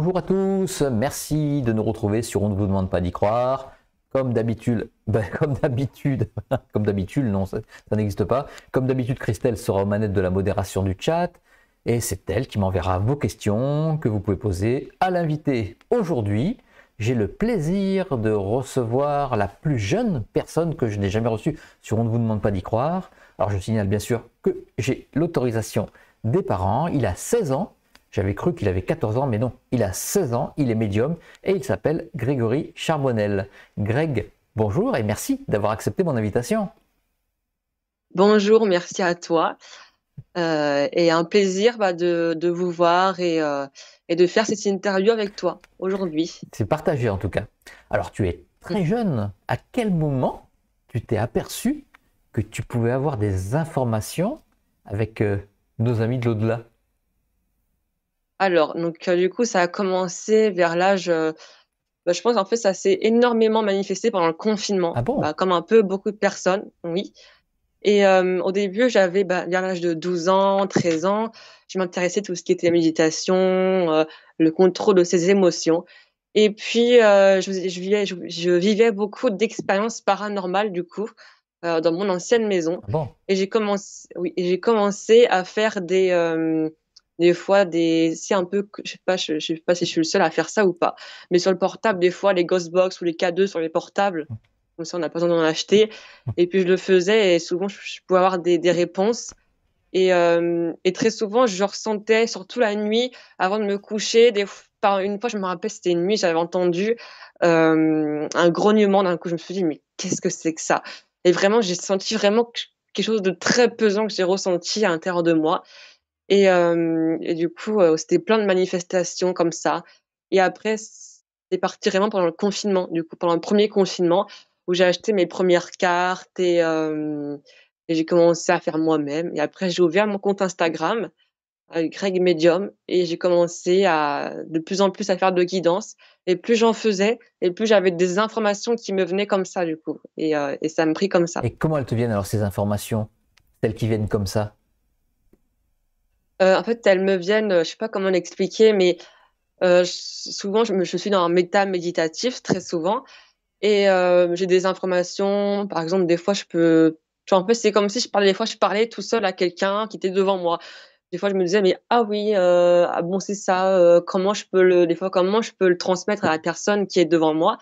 Bonjour à tous, merci de nous retrouver sur On ne vous demande pas d'y croire. Comme d'habitude, ben, comme d'habitude, comme d'habitude, non, ça, n'existe pas. Comme d'habitude, Christelle sera aux manettes de la modération du chat et c'est elle qui m'enverra vos questions que vous pouvez poser à l'invité. Aujourd'hui, j'ai le plaisir de recevoir la plus jeune personne que je n'ai jamais reçue sur On ne vous demande pas d'y croire. Alors je signale bien sûr que j'ai l'autorisation des parents. Il a 16 ans j'avais cru qu'il avait 14 ans, mais non, il a 16 ans, il est médium et il s'appelle Grégory Charbonnel. Greg, bonjour et merci d'avoir accepté mon invitation. Bonjour, merci à toi. Euh, et un plaisir bah, de, vous voir euh, et, de faire cette interview avec toi aujourd'hui. C'est partagé en tout cas. Alors tu es très jeune. À quel moment tu t'es aperçu que tu pouvais avoir des informations avec euh, nos amis de l'au-delà alors, donc, euh, du coup, ça a commencé vers l'âge. Euh, bah, je pense en fait, ça s'est énormément manifesté pendant le confinement, ah bah, comme un peu beaucoup de personnes, oui. Et euh, au début, j'avais bah, vers l'âge de 12 ans, 13 ans, je m'intéressais à tout ce qui était méditation, le contrôle de ses émotions. Et puis, je, vivais, je, vivais beaucoup d'expériences paranormales, du coup, dans mon ancienne maison. Ah bon? Et j'ai commencé, à faire des, des fois des c'est un peu je sais pas je, sais pas si je suis le seul à faire ça ou pas mais sur le portable des fois les ghost box ou les K2 sur les portables comme ça on n'a pas besoin d'en acheter et puis je le faisais et souvent je, pouvais avoir des, réponses euh, et, très souvent je ressentais surtout la nuit avant de me coucher des par une fois je me rappelle c'était une nuit j'avais entendu euh, un grognement d'un coup je me suis dit mais qu'est-ce que c'est que ça et vraiment j'ai senti vraiment quelque chose de très pesant que j'ai ressenti à l'intérieur de moi et, du coup, c'était plein de manifestations comme ça. Et après, c'est parti vraiment pendant le confinement, du coup, pendant le premier confinement, où j'ai acheté mes premières cartes et, j'ai commencé à faire moi-même. Et après, j'ai ouvert mon compte Instagram, euh, Greg Medium, et j'ai commencé à de plus en plus à faire de guidance. Et plus j'en faisais, et plus j'avais des informations qui me venaient comme ça, du coup. Et, et ça me prit comme ça. Et comment elles te viennent alors, ces informations Celles qui viennent comme ça euh, en fait, elles me viennent, euh, je sais pas comment l'expliquer, mais euh, souvent, je, suis dans un méta méditatif très souvent, et j'ai des informations. Par exemple, des fois, je peux, En fait, c'est comme si je parlais. Des fois, je parlais tout seul à quelqu'un qui était devant moi. Des fois, je me disais, mais ah oui, ah bon, c'est ça. comment je peux le, des fois, comment je peux le transmettre à la personne qui est devant moi.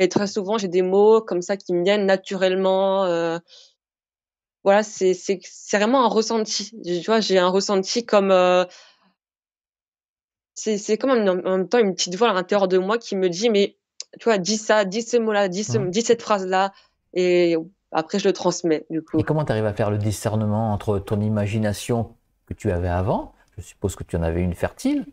Et très souvent, j'ai des mots comme ça qui me viennent naturellement voilà, c'est vraiment un ressenti. Tu vois, j'ai un ressenti comme. Euh, c'est comme en, même temps une petite voix à l'intérieur de moi qui me dit mais tu vois, dis ça, dis ce mot-là, dis, cette phrase-là. Et après, je le transmets, du coup. Et comment tu arrives à faire le discernement entre ton imagination que tu avais avant, je suppose que tu en avais une fertile,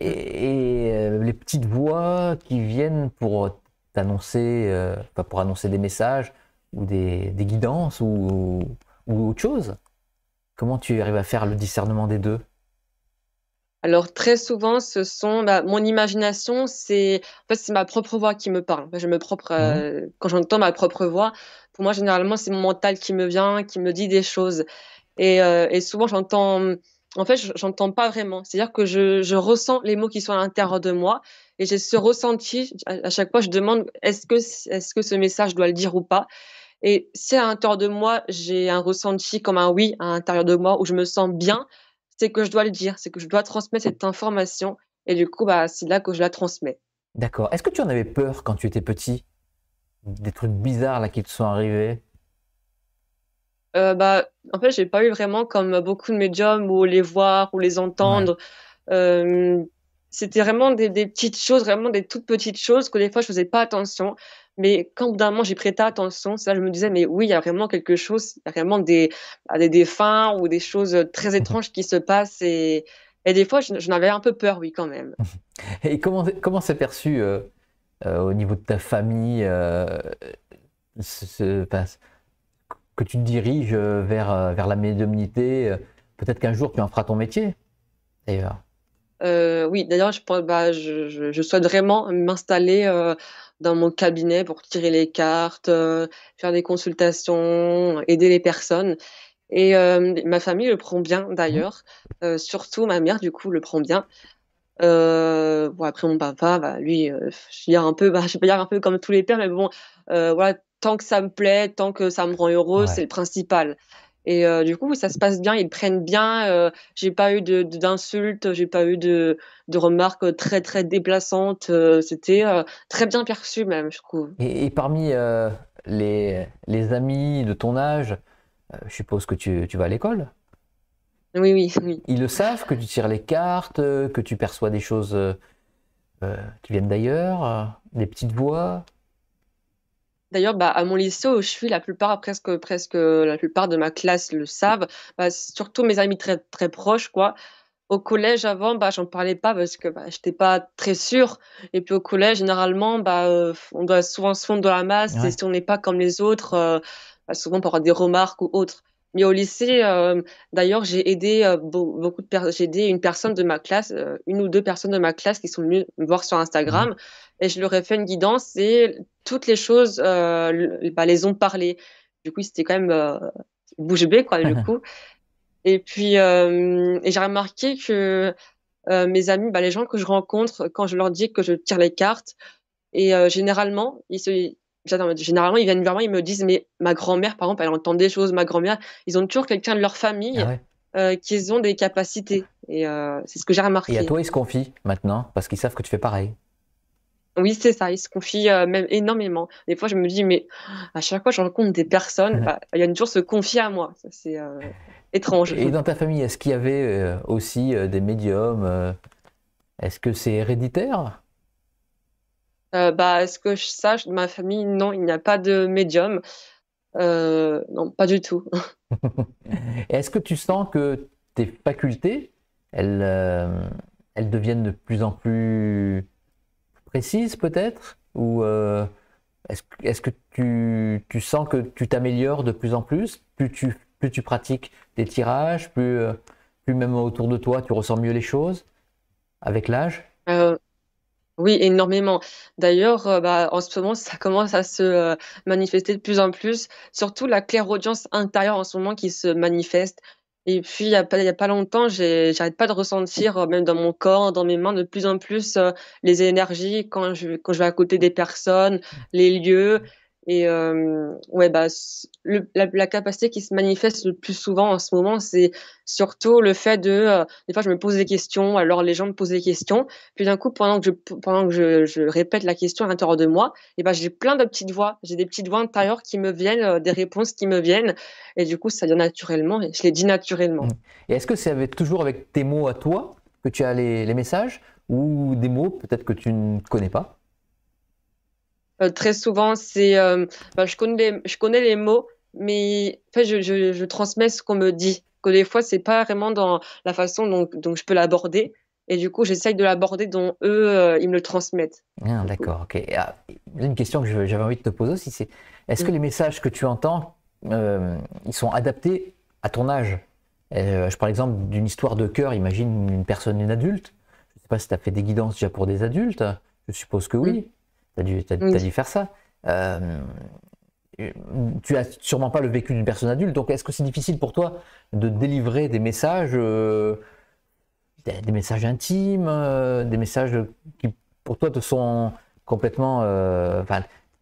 et, mmh. euh, les petites voix qui viennent pour t'annoncer, euh, pour annoncer des messages, ou des, guidances ou, autre chose Comment tu arrives à faire le discernement des deux alors très souvent, ce sont bah, mon imagination, c'est en fait, c'est ma propre voix qui me parle. Je me propre mmh. euh, quand j'entends ma propre voix, pour moi généralement c'est mon mental qui me vient, qui me dit des choses. Et, euh, souvent j'entends, en fait j'entends pas vraiment. C'est-à-dire que je, ressens les mots qui sont à l'intérieur de moi et j'ai ce ressenti à, chaque fois. Je demande est-ce que est-ce que ce message doit le dire ou pas et si à l'intérieur de moi, j'ai un ressenti comme un oui à l'intérieur de moi où je me sens bien, c'est que je dois le dire, c'est que je dois transmettre cette information. Et du coup, bah, c'est là que je la transmets. D'accord. Est-ce que tu en avais peur quand tu étais petit Des trucs bizarres là qui te sont arrivés euh, bah, en fait, j'ai pas eu vraiment comme beaucoup de médiums où les voir ou les entendre. Euh, c'était vraiment des, des, petites choses, vraiment des toutes petites choses que des fois je faisais pas attention. Mais quand d'un moment j'ai prêté attention, ça je me disais, mais oui, il y a vraiment quelque chose, il y a vraiment des, bah, des défunts ou des choses euh, très mmh étranges qui se passent. Et, des fois, j'en avais un peu peur, oui, quand même. Mmh et comment, comment s'est perçu euh, euh, au niveau de ta famille que tu te diriges vers, vers la médiumnité Peut-être qu'un jour tu en feras ton métier, d'ailleurs. Euh, oui, d'ailleurs, je, bah, je, souhaite vraiment m'installer euh, dans mon cabinet pour tirer les cartes, euh, faire des consultations, aider les personnes. Et ma famille le prend bien, mmh. d'ailleurs. surtout ma mère, du coup, le prend bien. Bon, après, mon papa, bah, lui, je ne un peu, bah, je dire un peu comme tous les pères, mais bon, tant que ça me plaît, tant que ça me rend heureux, c'est le principal. Et euh, du coup, ça se passe bien, ils prennent bien. Euh, j'ai pas eu d'insultes, de, j'ai pas eu de, remarques très très déplaçantes. Euh, c'était très bien perçu même, je trouve. Et, parmi les, les, amis de ton âge, je suppose que tu, tu vas à l'école. Oui, oui, oui. Ils le savent que tu tires les cartes, que tu perçois des choses qui viennent d'ailleurs, des petites voix. D'ailleurs, bah, à mon lycée où je suis, la plupart, presque, presque la plupart de ma classe le savent, bah, surtout mes amis très, très proches, quoi. Au collège, avant, bah, j'en parlais pas parce que bah, je n'étais pas très sûre. Et puis au collège, généralement, bah, euh, on doit souvent se fondre dans la masse et si on n'est pas comme les autres, euh, bah, souvent on peut avoir des remarques ou autres. Mais au lycée, euh, d'ailleurs, j'ai aidé euh, beaucoup de personnes. J'ai aidé une personne de ma classe, euh, une ou deux personnes de ma classe qui sont venues me voir sur Instagram, mmh. et je leur ai fait une guidance et toutes les choses, bah, les ont parlé. Du coup, c'était quand même bouche bée, quoi, du coup. Et puis, j'ai remarqué que mes amis, bah, les gens que je rencontre, quand je leur dis que je tire les cartes, et généralement, ils se, Généralement, ils viennent vers ils me disent, mais ma grand-mère, par exemple, elle entend des choses, ma grand-mère, ils ont toujours quelqu'un de leur famille. Ah euh, qui a ont des capacités. Et euh, c'est ce que j'ai remarqué. Et à toi, ils se confient maintenant, parce qu'ils savent que tu fais pareil. Oui, c'est ça, ils se confient euh, même énormément. Des fois, je me dis, mais à chaque fois, je rencontre des personnes, ils bah, il y a toujours se confier à moi. C'est étrange. Et dans ta famille, est-ce qu'il y avait aussi des médiums Est-ce que c'est héréditaire euh, bah, est ce que je sache de ma famille, non, il n'y a pas de médium. Euh, non, pas du tout. Est-ce que tu sens que tes facultés, elles, euh, elles deviennent de plus en plus précises peut-être Ou est-ce, que tu, sens que tu t'améliores de plus en plus plus tu, plus tu pratiques des tirages, plus, plus même autour de toi tu ressens mieux les choses avec l'âge oui, énormément. D'ailleurs, euh, bah, en ce moment, ça commence à se euh, manifester de plus en plus, surtout la clairaudience intérieure en ce moment qui se manifeste. Et puis, il n'y a, y a pas longtemps, j'arrête pas de ressentir, euh, même dans mon corps, dans mes mains, de plus en plus les énergies quand je, quand je vais à côté des personnes, les lieux. Et euh, ouais, bah, la, capacité qui se manifeste le plus souvent en ce moment, c'est surtout le fait de. Euh, des fois, je me pose des questions, alors les gens me posent des questions. Puis d'un coup, pendant que, je, pendant que je, répète la question à l'intérieur de moi, et ben j'ai plein de petites voix. J'ai des petites voix intérieures qui me viennent, euh, des réponses qui me viennent. Et du coup, ça vient naturellement et je les dis naturellement. Et est-ce que c'est toujours avec tes mots à toi que tu as les messages ou des mots peut-être que tu ne connais pas euh, très souvent, c'est euh, je, connais les, je connais les mots, mais je, je, transmets ce qu'on me dit. Que des fois, c'est pas vraiment dans la façon dont, je peux l'aborder. Et du coup, j'essaye de l'aborder dont eux, euh, ils me le transmettent. Ah, d'accord, ok. Ah, une question que j'avais envie de te poser aussi, c'est est-ce que mm. les messages que tu entends, ils sont adaptés à ton âge Je parle, par exemple, d'une histoire de cœur, imagine une personne, une adulte. Je ne sais pas si tu as fait des guidances déjà pour des adultes, je suppose que oui. Mm. T'as dû, as, dû faire ça. Euh, tu as sûrement pas le vécu d'une personne adulte, donc est-ce que c'est difficile pour toi de délivrer des messages, euh, des messages intimes, euh, des messages qui pour toi te sont complètement,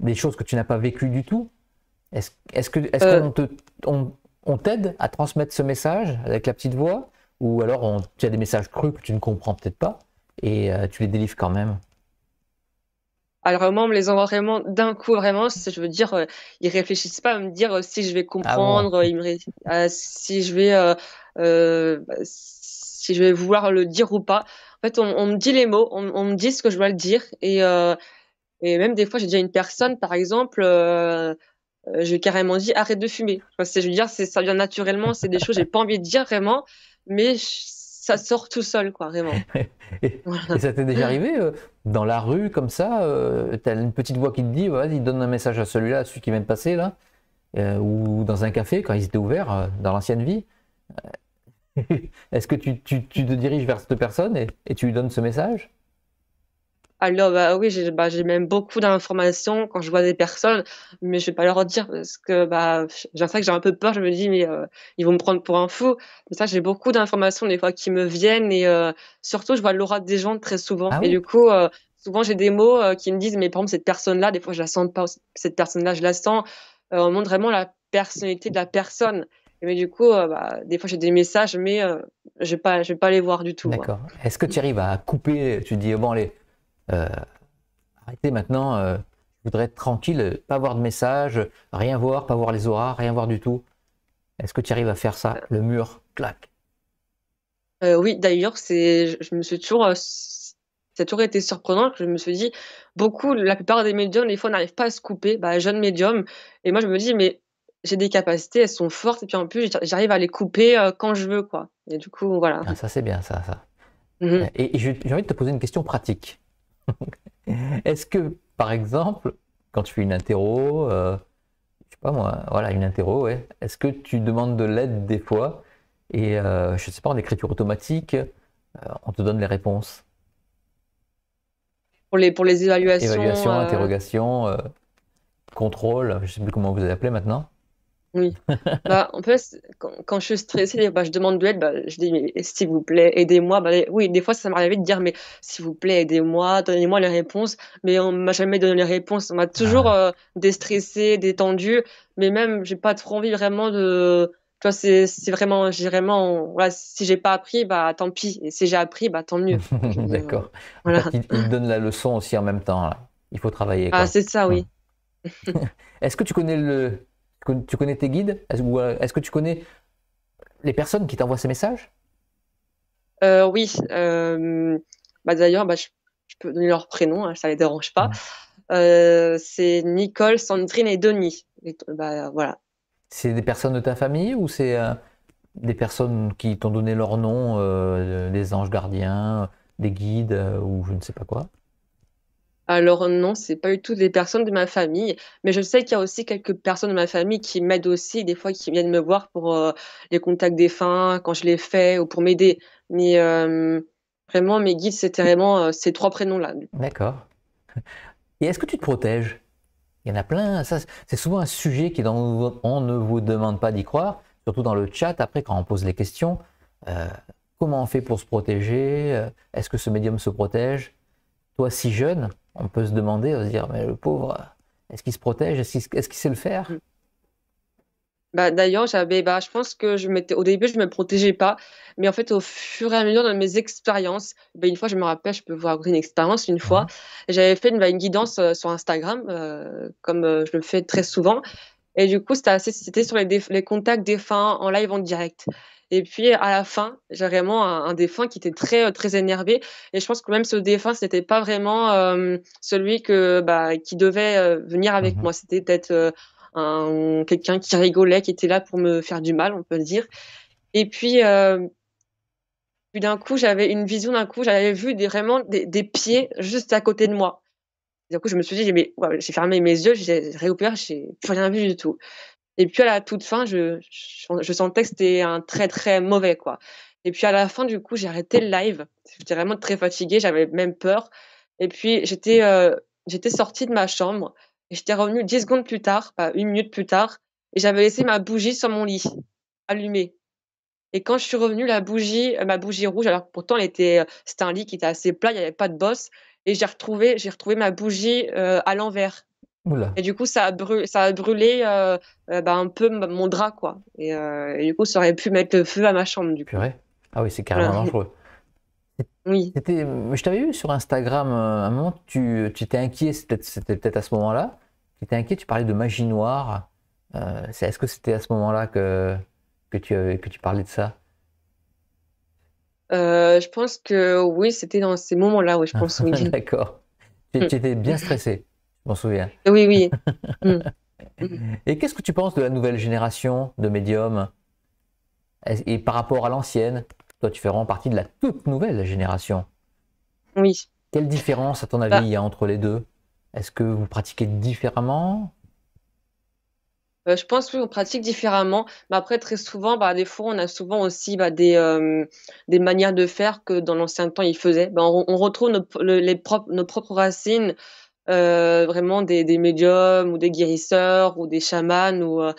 des choses que tu n'as pas vécues du tout Est-ce qu'on on, t'aide à transmettre ce message avec la petite voix, ou alors on, tu as des messages crus que tu ne comprends peut-être pas et tu les délivres quand même alors vraiment, on me les envoie vraiment d'un coup, vraiment. Je veux dire, euh, ils réfléchissent pas à me dire euh, si je vais comprendre, ah euh, si je vais, bah, si je vais vouloir le dire ou pas. En fait, on, me dit les mots, on, me dit ce que je dois le dire, et, et même des fois, j'ai déjà une personne, par exemple. je lui carrément dit arrête de fumer. je veux dire, ça vient naturellement, c'est des choses que j'ai pas envie de dire vraiment, mais ça sort tout seul, quoi, vraiment. et, ça t'est déjà arrivé euh, dans la rue, comme ça, euh, t'as une petite voix qui te dit, vas-y, donne un message à celui-là, à celui qui vient de passer, là, euh, ou dans un café, quand ils étaient ouverts, dans l'ancienne vie. Est-ce que tu, te diriges vers cette personne et tu lui donnes ce message alors, bah, oui, bah, j'ai même beaucoup d'informations quand je vois des personnes, mais je ne vais pas leur dire parce que bah, j'ai j'ai un peu peur. Je me dis, mais euh, ils vont me prendre pour un fou. Mais ça, j'ai beaucoup d'informations des fois qui me viennent et euh, surtout, je vois l'aura des gens très souvent. Ah et du coup, euh, souvent, j'ai des mots qui me disent, mais par exemple, cette personne-là, des fois, je la sens pas, cette personne-là, je la sens. on montre vraiment la personnalité de la personne. Mais du coup, bah, des fois j'ai des messages, mais je ne vais, vais, pas les voir du tout. D'accord. Est-ce que tu arrives à couper Tu dis, bon, allez, euh, arrêtez maintenant, euh, je voudrais être tranquille, pas voir de message, rien voir, pas voir les horaires, rien voir du tout. Est-ce que tu arrives à faire ça Le mur, clac. Euh, oui, d'ailleurs, c'est, je me suis toujours, ça a toujours été surprenant. que Je me suis dit, beaucoup, la plupart des médiums, les fois, n'arrivent pas à se couper. Bah, jeunes jeune médium, et moi, je me dis, mais j'ai des capacités, elles sont fortes, et puis en plus, j'arrive à les couper quand je veux, quoi. Et du coup, voilà. Ah, ça, c'est bien, ça, ça. Mhm. et j'ai envie de te poser une question pratique. Est-ce que, par exemple, quand tu fais une interro, euh, je sais pas moi, voilà, une interro, est-ce que tu demandes de l'aide des fois et euh, je sais pas, en écriture automatique, euh, on te donne les réponses pour les, pour les évaluations interrogations interrogation, contrôle, je sais plus comment vous les appelez maintenant. Oui. bah, en plus, quand, je suis stressée, bah, je demande de l'aide, bah, je dis, s'il vous plaît, aidez-moi. Bah, oui, des fois, ça m'arrive de dire, mais s'il vous plaît, aidez-moi, donnez-moi les réponses. Mais on m'a jamais donné les réponses. On m'a toujours déstressé ah. euh, déstressée, détendue. Mais même, j'ai pas trop envie vraiment de. Tu vois, c'est, vraiment. vraiment voilà, si j'ai pas appris, bah, tant pis. Et si j'ai appris, bah, tant mieux. D'accord. il, donne la leçon aussi en même temps. Il faut travailler. Ah, c'est ça, oui. Hein. Est-ce que tu connais le, tu connais tes guides est-ce, euh, est-ce que tu connais les personnes qui t'envoient ces messages euh, Oui. Euh, bah, d'ailleurs, bah, je, peux donner leur prénom, hein, ça ne les dérange pas. c'est Nicole, Sandrine et Denis. Bah, voilà. C'est des personnes de ta famille ou c'est des personnes qui t'ont donné leur nom, des anges gardiens, des guides ou je ne sais pas quoi alors non, c'est pas du tout des personnes de ma famille, mais je sais qu'il y a aussi quelques personnes de ma famille qui m'aident aussi, des fois qui viennent me voir pour euh, les contacts des fins, quand je les fais ou pour m'aider. Mais euh, vraiment, mes guides, c'était vraiment euh, ces trois prénoms-là. D'accord. Et est-ce que tu te protèges Il y en a plein. c'est souvent un sujet qui, on ne vous demande pas d'y croire, surtout dans le chat après quand on pose les questions. comment on fait pour se protéger Est-ce que ce médium se protège Toi, si jeune, on peut se demander, on se dire, mais le pauvre, est-ce qu'il se protège Est-ce qu'il sait le faire mm. bah, D'ailleurs, j'avais, bah, je pense que je m'étais, au début, je ne me protégeais pas. Mais en fait, au fur et à mesure de mes expériences, bah, une fois, je me rappelle, je peux vous raconter une expérience. Une fois, j'avais fait une, bah, guidance euh, sur Instagram, euh, comme euh, je le fais très souvent. Et du coup, c'était sur les, les contacts défunts en live en direct. Et puis à la fin, j'ai vraiment un, défunt qui était très euh, très énervé. Et je pense que même ce défunt, ce n'était pas vraiment euh, celui que bah, qui devait euh, venir avec mmh moi. C'était peut-être un, quelqu'un qui rigolait, qui était là pour me faire du mal, on peut le dire. Et puis d'un coup, j'avais une vision d'un coup, j'avais vu des, vraiment des, pieds juste à côté de moi. D'un coup, je me suis dit, mais j'ai fermé mes yeux, j'ai réouvert, j'ai plus rien vu du tout. Et puis à la toute fin, je, je, sentais que c'était un très très mauvais quoi. Et puis à la fin, du coup, j'ai arrêté le live. J'étais vraiment très fatiguée, j'avais même peur. Et puis j'étais euh, sortie de ma chambre et j'étais revenue 10 secondes plus tard, pas une minute plus tard, et j'avais laissé ma bougie sur mon lit allumée. Et quand je suis revenue, la bougie, ma bougie rouge, alors pourtant euh, c'était un lit qui était assez plat, il n'y avait pas de bosse, et j'ai retrouvé, j'ai retrouvé ma bougie euh, à l'envers. Et du coup, ça a, brûlé, ça a brûlé euh, euh, bah, un peu mon drap, quoi. Euh, et, du coup, ça aurait pu mettre le feu à ma chambre, du coup. Ah oui, c'est carrément dangereux. Oui. Je t'avais vu sur Instagram, un moment, tu, étais inquiet, c'était peut-être à ce moment-là. Tu étais inquiet, tu parlais de magie noire. Est-ce que c'était à ce moment-là que, que, tu, que tu parlais de ça Je pense que oui, c'était dans ces moments-là, oui, je pense. D'accord. Tu, tu étais bien stressé m'en souviens. Oui, oui. Mm. Et qu'est-ce que tu penses de la nouvelle génération de médiums Et par rapport à l'ancienne, toi tu fais vraiment partie de la toute nouvelle génération. Oui. Quelle différence, à ton bah. avis, il y a entre les deux Est-ce que vous pratiquez différemment euh, je pense qu'on pratique différemment. Mais après, très souvent, bah, des fois, on a souvent aussi bah, des, euh, des manières de faire que dans l'ancien temps, ils faisaient. on, retrouve les propres, nos propres racines euh, vraiment des, médiums ou des guérisseurs ou des chamans ou euh,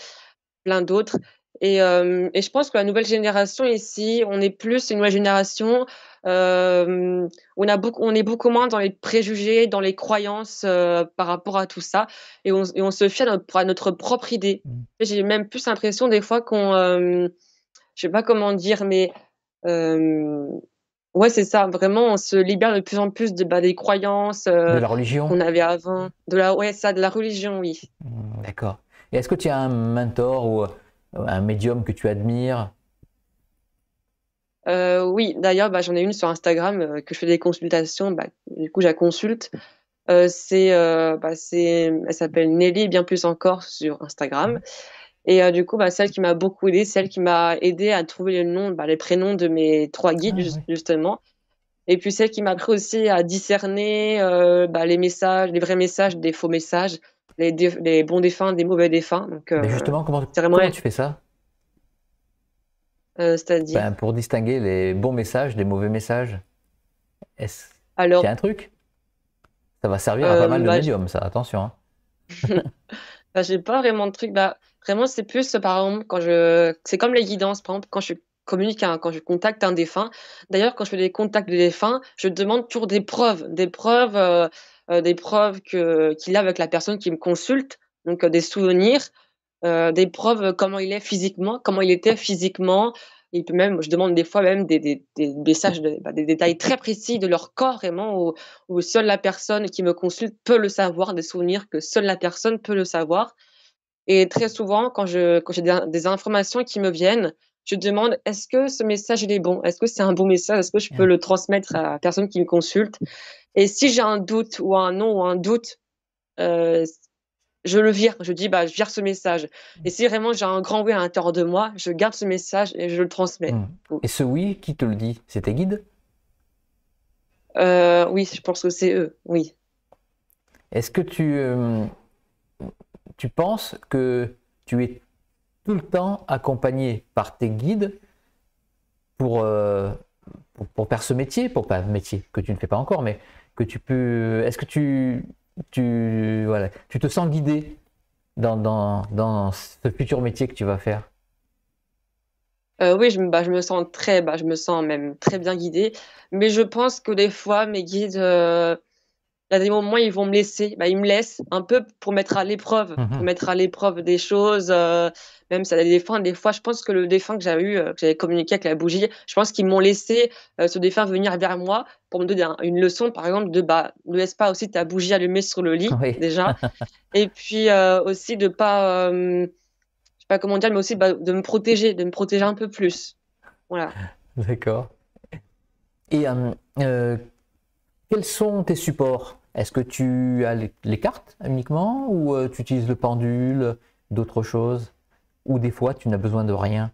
plein d'autres. Et, euh, et, je pense que la nouvelle génération ici, on est plus une nouvelle génération. Euh, on, a beaucoup, on est beaucoup moins dans les préjugés, dans les croyances par rapport à tout ça. Et on, se fie à notre, à notre propre idée. Mm. J'ai même plus l'impression des fois qu'on. je ne sais pas comment dire, mais. Ouais, c'est ça. Vraiment, on se libère de plus en plus bah, des croyances. Euh, de la religion. Qu'on avait avant. De la, ouais, ça, de la religion, oui. Mmh, d'accord. Et est-ce que tu as un mentor ou euh, un médium que tu admires euh, Oui, d'ailleurs, bah, j'en ai une sur Instagram que je fais des consultations. Bah, du coup, je la consulte. c'est, c'est, elle s'appelle Nelly, bien plus encore sur Instagram. Et euh, du coup, bah, celle qui m'a beaucoup aidé celle qui m'a aidé à trouver le nom, bah, les prénoms de mes trois guides, ah, justement. Et puis celle qui m'a appris aussi à discerner euh, bah, les messages, les vrais messages des faux messages, les, les bons défunts des mauvais défunts. Donc, euh, justement, comment, tu fais ça C'est-à-dire ben, Pour distinguer les bons messages des mauvais messages. Est-ce Alors... qu'il y a un truc Ça va servir à pas mal de bah, médiums, ça, attention. Je hein. bah, j'ai pas vraiment de truc. Bah, Vraiment, c'est plus, par exemple, quand je. C'est comme les guidances, par exemple, quand je communique, quand je contacte un défunt. D'ailleurs, quand je fais des contacts de défunt, je demande toujours des preuves, des preuves, euh, euh, des preuves que, qu'il a avec la personne qui me consulte, donc euh, des souvenirs, des preuves comment il est physiquement, comment il était physiquement. Il peut même, je demande des fois même des, des, des messages, bah, des détails très précis de leur corps, vraiment, où, où, seule la personne qui me consulte peut le savoir, des souvenirs que seule la personne peut le savoir. Et très souvent, quand j'ai des, informations qui me viennent, je demande est-ce que ce message est bon Est-ce que c'est un bon message Est-ce que je mmh. peux le transmettre à la personne qui me consulte Et si j'ai un doute ou un non ou un doute, euh, je le vire. Je dis bah je vire ce message. Et si vraiment j'ai un grand oui à l'intérieur de moi, je garde ce message et je le transmets. Mmh. Et ce oui, qui te le dit C'est tes guides euh, Oui, je pense que c'est eux. Oui. Est-ce que tu euh, tu penses que tu es tout le temps accompagné par tes guides pour, euh, pour, faire ce métier, pour pas métier que tu ne fais pas encore, mais que tu peux. Est-ce que tu, tu, voilà, tu te sens guidé dans, dans, ce futur métier que tu vas faire euh, oui, bah, je, me sens très, bah, je me sens même très bien guidé. mais je pense que des fois mes guides euh, il y a des moments ils vont me laisser, bah, ils me laissent un peu pour mettre à l'épreuve, pour mhm. mettre à l'épreuve des choses. Euh, même ça, des fois, des fois, je pense que le défunt que j'avais eu, euh, que j'avais communiqué avec la bougie, je pense qu'ils m'ont laissé ce euh, défunt venir vers moi pour me donner une leçon, par exemple, de bah, ne laisse pas aussi ta bougie allumée sur le lit déjà, et puis aussi de pas, je sais pas comment dire, mais aussi bah, de me protéger, de me protéger un peu plus. Voilà. D'accord. Et quels sont tes supports Est-ce que tu as les, cartes uniquement ou euh, tu utilises le pendule, d'autres choses Ou des fois, tu n'as besoin de rien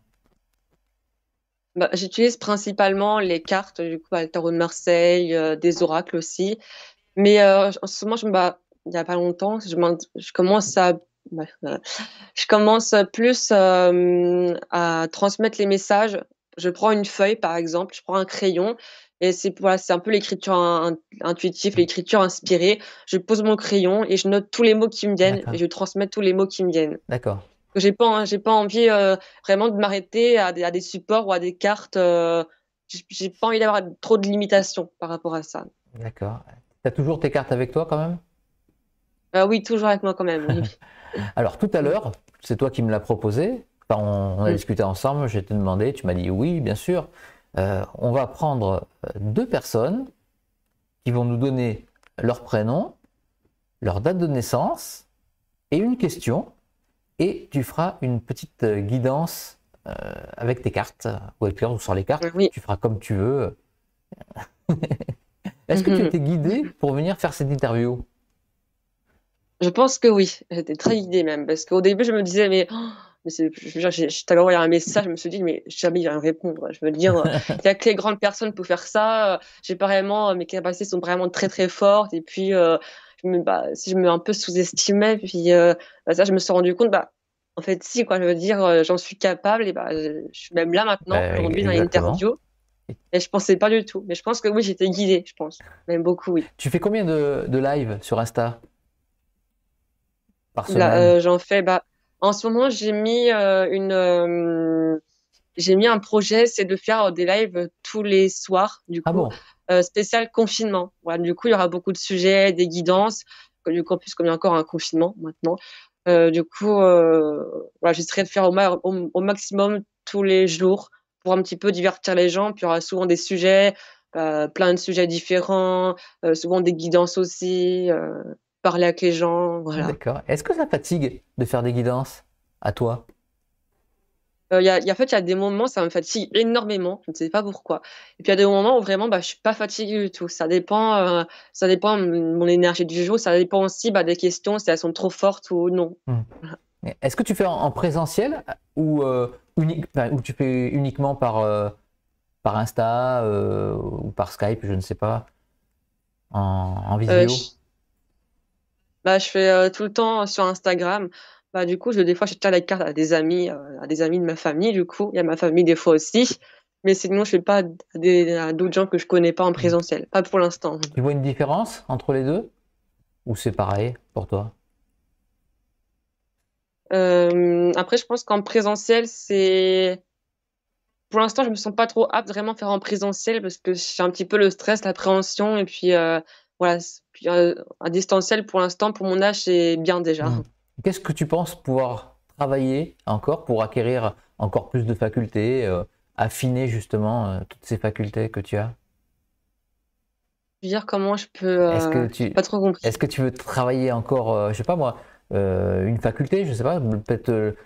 bah, J'utilise principalement les cartes, du coup, bah, le de Marseille, euh, des oracles aussi. Mais euh, en ce moment, je me il n'y a pas longtemps, je, commence à je commence plus à transmettre les messages. Je prends une feuille, par exemple, je prends un crayon, et c'est un peu l'écriture intuitive, l'écriture inspirée. Je pose mon crayon et je note tous les mots qui me viennent et je transmets tous les mots qui me viennent. D'accord. J'ai pas, j'ai pas envie euh, vraiment de m'arrêter à, des supports ou à des cartes. Euh, je j'ai pas envie d'avoir trop de limitations par rapport à ça. D'accord. Tu as toujours tes cartes avec toi quand même bah Oui, toujours avec moi quand même. Alors tout à l'heure, c'est toi qui me l'as proposé. on, a mm. discuté ensemble, j'ai demandé, tu m'as dit oui, bien sûr. Euh, on va prendre euh, deux personnes qui vont nous donner leur prénom, leur date de naissance et une question. Et tu feras une petite euh, guidance avec tes cartes, ou avec ou sur les cartes. Tu feras comme tu veux. Est-ce que tu étais guidé pour venir faire cette interview Je pense que oui. J'étais très guidée même, parce qu'au début, je me disais, mais oh, mais c'est, je, je, t'avais envoyé un message, je me suis dit, mais jamais il va me répondre. Je veux dire, il n'y a que les grandes personnes pour faire ça. J'ai pas vraiment, mes capacités sont vraiment très très fortes. Et puis, euh, je me, bah, si je me un peu sous-estimais, puis euh, bah, ça, je me suis rendu compte, bah, en fait, si, quoi, je veux dire, euh, j'en suis capable. Et bah, je suis même là maintenant, bah, aujourd'hui, dans l'interview. Et je pensais pas du tout. Mais je pense que oui, j'étais guidée, je pense. Même beaucoup, oui. Tu fais combien de, de live sur Insta Par bah, semaine euh, J'en fais, bah, en ce moment, j'ai mis euh, une euh, j'ai mis un projet, c'est de faire euh, des lives tous les soirs, du ah coup, spécial confinement. Voilà, du coup, il y aura beaucoup de sujets, des guidances, du coup, il y a encore un confinement maintenant. du coup, voilà, j'essaierai de faire au, au, maximum tous les jours pour un petit peu divertir les gens. Puis il y aura souvent des sujets, plein de sujets différents, souvent des guidances aussi parler avec les gens. Voilà. D'accord. Est-ce que ça fatigue de faire des guidances à toi euh, y a, en fait, il y a des moments, ça me fatigue énormément. Je ne sais pas pourquoi. Et puis, il y a des moments où vraiment, bah, je ne suis pas fatiguée du tout. Ça dépend, euh, ça dépend de mon énergie du jour. Ça dépend aussi bah, des questions, si elles sont trop fortes ou non. Hmm. Est-ce que tu fais en, présentiel ou, euh, unique, ou tu fais uniquement par, euh, par Insta ou par Skype, je ne sais pas, en, vidéo bah, je fais euh, tout le temps euh, sur Instagram. Bah, du coup, je, des fois, je la carte à des amis, euh, à des amis de ma famille. Du coup, il y a ma famille des fois aussi. Mais sinon, je fais pas à, d'autres gens que je connais pas en présentiel. Pas pour l'instant. Tu vois une différence entre les deux Ou c'est pareil pour toi Après, je pense qu'en présentiel, c'est. Pour l'instant, je me sens pas trop apte vraiment à faire en présentiel parce que j'ai un petit peu le stress, l'appréhension et puis voilà, euh, un distanciel pour l'instant, pour mon âge, c'est bien déjà. Mmh. Qu'est-ce que tu penses pouvoir travailler encore pour acquérir encore plus de facultés, euh, affiner justement euh, toutes ces facultés que tu as dire comment je peux. est que tu pas trop compris. Est-ce que tu veux travailler encore, je sais pas moi, une faculté, je sais pas, peut-être peut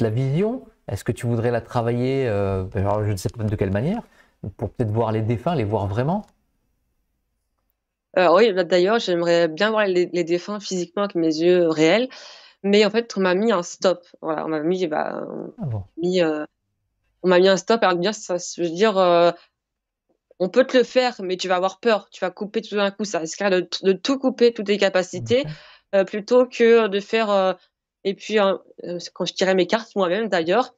la vision. Est-ce que tu voudrais la travailler, je ne sais pas de quelle manière, pour peut-être voir les défunts, les voir vraiment euh, oui, d'ailleurs, j'aimerais bien voir les, défunts physiquement avec mes yeux réels. Mais en fait, on m'a mis un stop. Voilà, on m'a mis, bah, ah euh, on m'a mis un stop. ça, je veux dire, euh, on peut te le faire, mais tu vas avoir peur. Tu vas couper tout d'un coup. Ça risque de, de, tout couper, toutes tes capacités, plutôt que de faire. et puis, hein, quand je tirais mes cartes moi-même, d'ailleurs,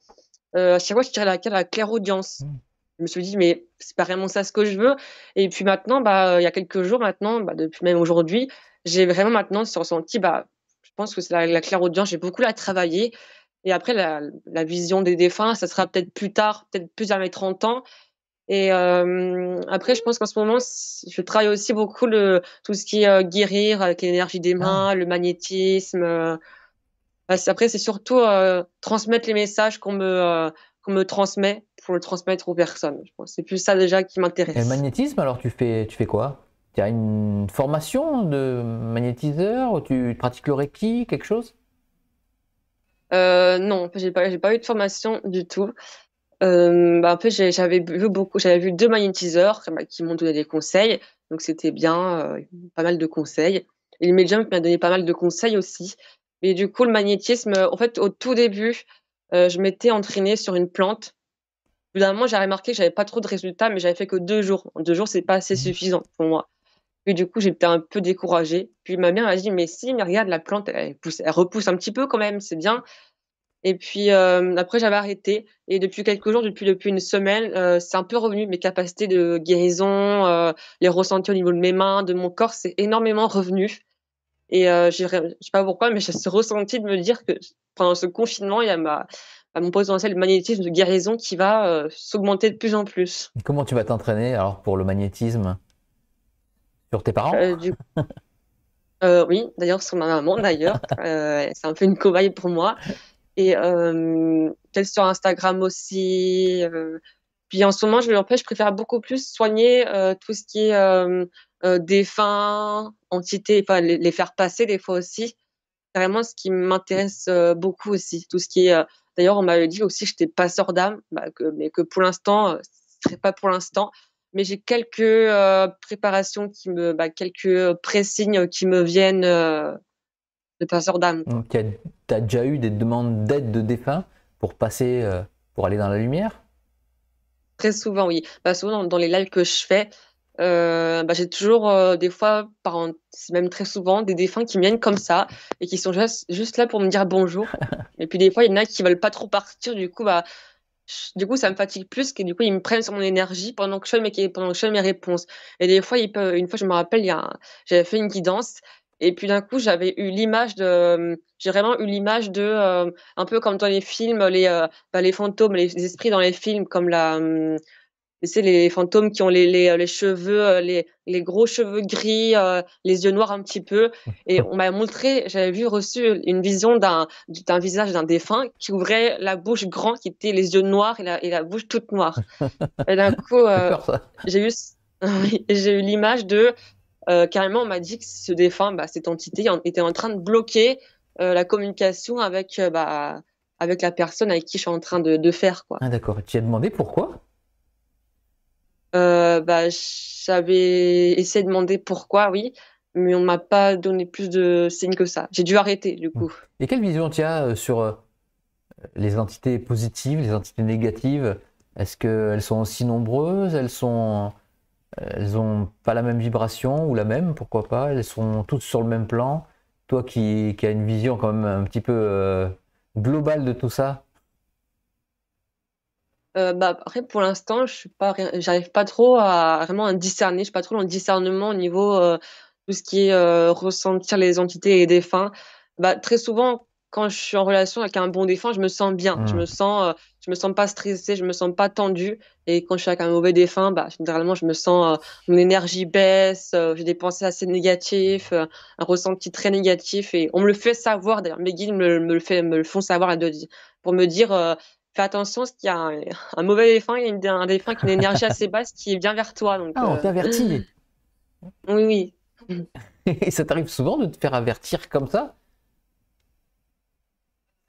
à chaque fois, je tirais la carte à la claire audience. Hmm je me suis dit, mais c'est pas vraiment ça ce que je veux. Et puis maintenant, bah, euh, il y a quelques jours maintenant, bah, depuis même aujourd'hui, j'ai vraiment maintenant ressenti, bah, je pense que c'est la, clairaudience claire audience, j'ai beaucoup à travailler. Et après, la, vision des défunts, ça sera peut-être plus tard, peut-être plus à mes 30 ans. Et euh, après, je pense qu'en ce moment, je travaille aussi beaucoup le, tout ce qui est euh, guérir avec l'énergie des ah. mains, le magnétisme. après, c'est surtout transmettre les messages qu'on me, me transmet pour le transmettre aux personnes. C'est plus ça déjà qui m'intéresse. le magnétisme, alors tu fais, tu fais quoi Tu as une formation de magnétiseur tu pratiques le Reiki, quelque chose euh, non, j'ai pas, pas eu de formation du tout. Euh, bah, en fait, j'avais vu beaucoup, j'avais vu deux magnétiseurs qui m'ont donné des conseils, donc c'était bien, euh, pas mal de conseils. Et le médium m'a donné pas mal de conseils aussi. Mais du coup, le magnétisme, en fait, au tout début, euh, je m'étais entraînée sur une plante. Évidemment, j'ai remarqué que j'avais pas trop de résultats, mais j'avais fait que deux jours. Deux jours, c'est pas assez mmh. suffisant pour moi. Et du coup, j'étais un peu découragée. Puis ma mère m'a dit, mais si, mais regarde, la plante, elle, repousse un petit peu quand même, c'est bien. Et puis euh, après, j'avais arrêté. Et depuis quelques jours, depuis, depuis une semaine, euh, c'est un peu revenu. Mes capacités de guérison, les ressentis au niveau de mes mains, de mon corps, c'est énormément revenu. Et euh, je ne sais pas pourquoi, mais j'ai ce ressenti de me dire que pendant ce confinement, il y a ma, mon potentiel magnétisme de guérison qui va euh, s'augmenter de plus en plus. Comment tu vas t'entraîner alors pour le magnétisme Sur tes parents euh, Oui, d'ailleurs sur ma maman d'ailleurs. c'est un peu une cobaye pour moi. Et peut-être sur Instagram aussi, puis en ce moment, je, je préfère beaucoup plus soigner euh, tout ce qui est défunt, euh, euh, défunts, entités, enfin, les, faire passer des fois aussi. C'est vraiment ce qui m'intéresse beaucoup aussi. Tout ce qui est. D'ailleurs, on m'a dit aussi que j'étais passeur d'âme, bah, mais que pour l'instant, ce serait pas pour l'instant. Mais j'ai quelques préparations qui me, bah, quelques pressignes qui me viennent de passeur d'âme. tu as déjà eu des demandes d'aide de défunt pour passer, pour aller dans la lumière Très souvent, oui. Bah, souvent, dans, les lives que je fais, euh, bah, j'ai toujours euh, des fois, par même très souvent, des défunts qui viennent comme ça et qui sont juste, juste là pour me dire bonjour. et puis des fois, il y en a qui veulent pas trop partir, du coup, bah, du coup ça me fatigue plus que du coup, ils me prennent sur mon énergie pendant que je fais mes, pendant que je mes réponses. Et des fois, il une fois, je me rappelle, j'avais fait une guidance et puis d'un coup, j'avais eu l'image de, euh, j'ai vraiment eu l'image de, euh, un peu comme dans les films, les, euh, bah, les fantômes, les, esprits dans les films, comme la, c'est hum, les fantômes qui ont les, les, cheveux, les, les gros cheveux gris, les yeux noirs un petit peu. Et on m'a montré, j'avais vu reçu une vision d'un, d'un visage d'un défunt qui ouvrait la bouche grand, qui était les yeux noirs et la, et la bouche toute noire. Et d'un coup, j'ai eu j'ai eu l'image de euh, carrément, on m'a dit que ce défunt, bah, cette entité, était en train de bloquer euh, la communication euh, bah, avec, la personne avec qui je suis en train de, faire. Quoi. Ah, d'accord. Tu as demandé pourquoi bah, J'avais essayé de demander pourquoi, oui, mais on ne m'a pas donné plus de signes que ça. J'ai dû arrêter, du coup. Et quelle vision tu as sur les entités positives, les entités négatives Est-ce qu'elles sont aussi nombreuses Elles sont. Euh, elles n'ont pas la même vibration ou la même, pourquoi pas. Elles sont toutes sur le même plan. Toi qui, as une vision quand même un petit peu euh, globale de tout ça. Euh, bah, pour l'instant, je n'arrive pas, pas trop à vraiment à discerner. Je suis pas trop dans le discernement au niveau de tout ce qui est ressentir les entités et défunts. Bah, très souvent, quand je suis en relation avec un bon défunt, je me sens bien. Je mmh. me sens, euh, je me sens pas stressée, je me sens pas tendue. Et quand je suis avec un mauvais défunt, bah, généralement, je me sens, euh, mon énergie baisse, euh, j'ai des pensées assez négatives, un ressenti très négatif. Et on me le fait savoir, d'ailleurs, mes guides me, le, me le font savoir pour me dire fais attention, parce qu'il y a un, mauvais défunt, il y a un défunt qui a une énergie assez basse qui vient vers toi. Donc, ah, on t'avertit. Oui, oui. Et ça t'arrive souvent de te faire avertir comme ça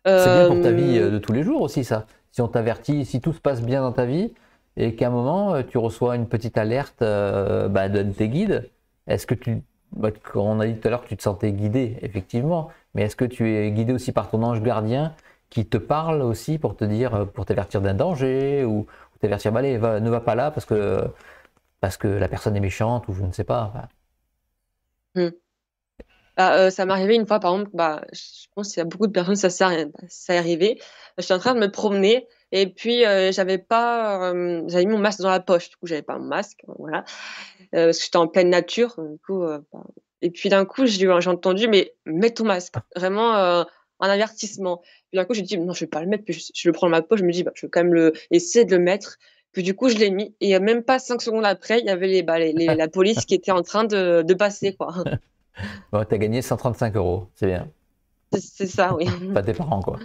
c'est bien pour ta vie euh, euh, de tous les jours aussi, ça. Si on t'avertit, si tout se passe bien dans ta vie et qu'à un moment euh, tu reçois une petite alerte bah, de tes guides, est-ce que tu. Bah, on a dit tout à l'heure que tu te sentais guidé, effectivement, mais est-ce que tu es guidé aussi par ton ange gardien qui te parle aussi pour te dire, pour t'avertir d'un danger ou, t'avertir, bah, allez, ne va pas là parce que, parce que la personne est méchante ou je ne sais pas. Hmm. Bah, euh, ça m'est arrivé une fois, par exemple, bah, je pense qu'il y a beaucoup de personnes, ça s'est ça est arrivé. suis en train de me promener et puis euh, j'avais pas, euh, j'avais mis mon masque dans la poche, du coup j'avais pas mon masque, voilà, parce que j'étais en pleine nature, du coup. Bah, et puis d'un coup j'ai entendu, mais mets ton masque, vraiment un avertissement. Puis d'un coup, j'ai dit, non, je vais pas le mettre. Puis je, le prends dans ma poche, je me dis, bah, je vais quand même le, essayer de le mettre. Puis du coup, je l'ai mis. Et même pas cinq secondes après, il y avait bah, la police qui était en train de, de passer, quoi. Bon, t'as gagné 135 euros, c'est bien. C'est ça, oui. Pas tes parents, quoi.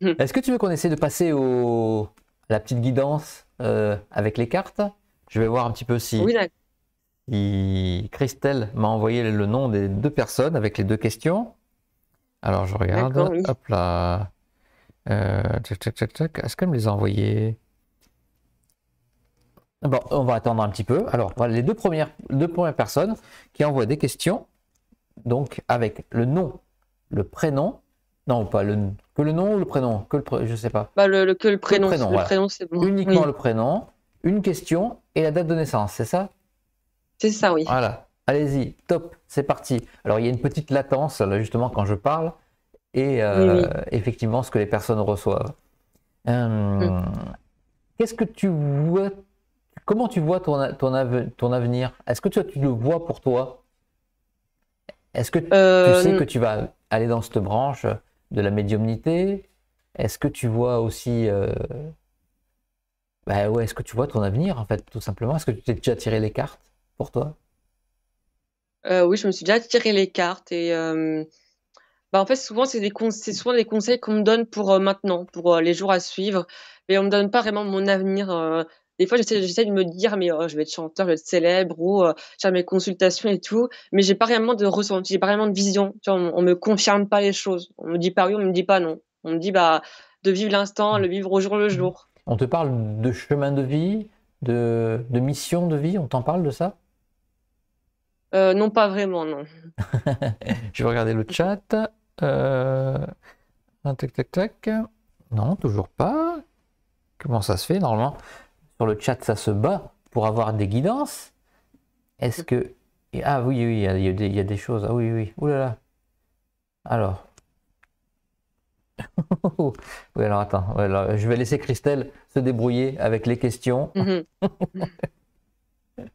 Hmm. Est-ce que tu veux qu'on essaie de passer au... la petite guidance euh, avec les cartes Je vais voir un petit peu si. Oui, Christelle m'a envoyé le nom des deux personnes avec les deux questions. Alors je regarde. Hop là. Euh, Est-ce qu'elle me les a envoyées Bon, on va attendre un petit peu. Alors, les deux premières, deux premières personnes qui envoient des questions. Donc, avec le nom, le prénom. Non, pas le que le nom ou le prénom que le Je sais pas. Bah, le, que le prénom. Le Uniquement le prénom, une question et la date de naissance, c'est ça C'est ça, oui. Voilà. Allez-y, top, c'est parti. Alors, il y a une petite latence, justement, quand je parle. Et euh, effectivement, ce que les personnes reçoivent. Hum. Hum. Qu'est-ce que tu vois Comment tu vois ton, avenir Est-ce que tu le vois pour toi Est-ce que tu euh, sais que tu vas aller dans cette branche de la médiumnité Est-ce que tu vois aussi. Euh, bah est-ce que tu vois ton avenir, en fait, tout simplement Est-ce que tu t'es déjà tiré les cartes pour toi euh, Oui, je me suis déjà tiré les cartes. Et bah, en fait, souvent, c'est souvent des conseils qu'on me donne pour maintenant, pour les jours à suivre. Mais on ne me donne pas vraiment mon avenir des fois, j'essaie de me dire, mais oh, je vais être chanteur, je vais être célèbre, ou euh, faire mes consultations et tout, mais j'ai pas vraiment de ressenti, j'ai pas réellement de vision. on, ne me confirme pas les choses. On me dit pas oui, on me dit pas non. On me dit bah de vivre l'instant, le vivre au jour le jour. On te parle de chemin de vie, de, mission de vie. On t'en parle de ça euh, Non, pas vraiment, non. je vais regarder le chat. Euh, tac, tac, Non, toujours pas. Comment ça se fait normalement sur le chat, ça se bat pour avoir des guidances. Est-ce que. Ah oui, oui, il y, a, des, choses. Ah oui, oui. Ouh là là. Alors. oui, alors attends. je vais laisser Christelle se débrouiller avec les questions. Mhm.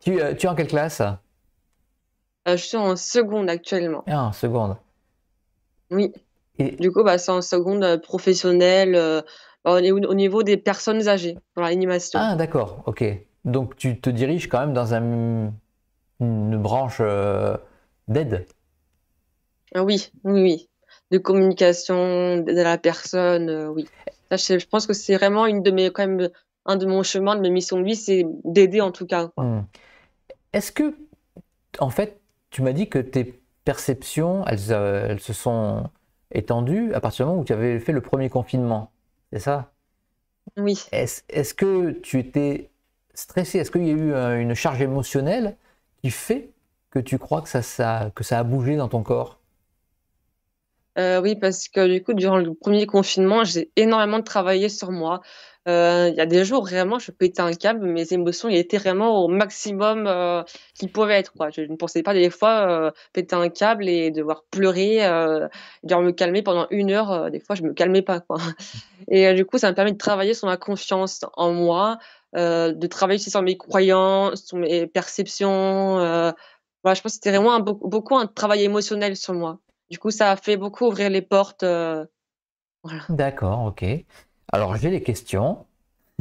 tu, euh, tu es en quelle classe euh, Je suis en seconde actuellement. Ah, en seconde. Oui. Du coup, bah, c'est en seconde euh, professionnelle au niveau des personnes âgées dans l'animation. Ah d'accord, ok. Donc tu te diriges quand même dans une branche euh, d'aide. Ah oui, oui, De communication, de la personne, euh, oui. je, pense que c'est vraiment une de mes, quand même, un de mon chemin, de mes missions de vie, c'est d'aider en tout cas. Hmm. Est-ce que, en fait, tu m'as dit que tes perceptions, elles, euh, elles se sont étendues à partir du moment où tu avais fait le premier confinement c'est ça Oui. Est-ce que tu étais stressé Est-ce qu'il y a eu euh, une charge émotionnelle qui fait que tu crois que ça, que ça a bougé dans ton corps euh, oui, parce que du coup, durant le premier confinement, j'ai énormément travaillé sur moi. Euh, il y a des jours vraiment, je pétais un câble, mes émotions étaient vraiment au maximum euh, qu'ils pouvaient être. Quoi. Je ne pensais pas des fois euh, péter un câble et devoir pleurer, devoir me calmer pendant une heure. des fois, je me calmais pas. Quoi. Et du coup, ça m'a permis de travailler sur ma confiance en moi, de travailler aussi sur mes croyances, sur mes perceptions. je pense que c'était vraiment beaucoup un travail émotionnel sur moi. Du coup, ça a fait beaucoup ouvrir les portes. D'accord, ok. Alors j'ai les questions.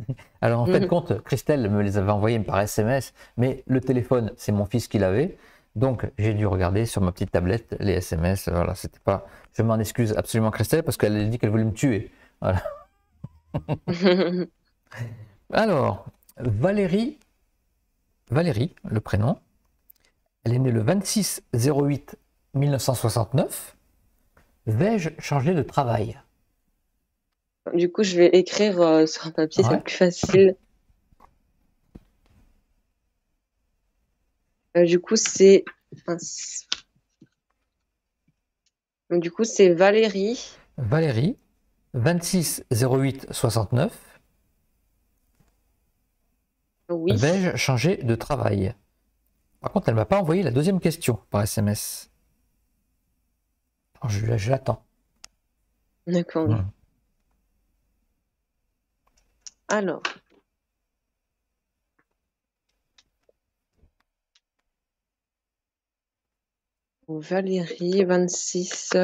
Alors en fait, compte, mhm. Christelle me les avait envoyées par SMS, mais le téléphone, c'est mon fils qui l'avait. Donc j'ai dû regarder sur ma petite tablette les SMS. Voilà, c'était pas. Je m'en excuse absolument, Christelle, parce qu'elle a dit qu'elle voulait me tuer. Alors, Valérie, Valérie, le prénom, elle est née le 26 08 1969. Vais-je changer de travail du coup, je vais écrire euh, sur un papier, c'est plus facile. Euh, du coup, c'est. Du coup, c'est Valérie. Valérie, 26 08 69. Oui. Vais-je changer de travail Par contre, elle m'a pas envoyé la deuxième question par SMS. je, l'attends. D'accord. Alors, Valérie, 26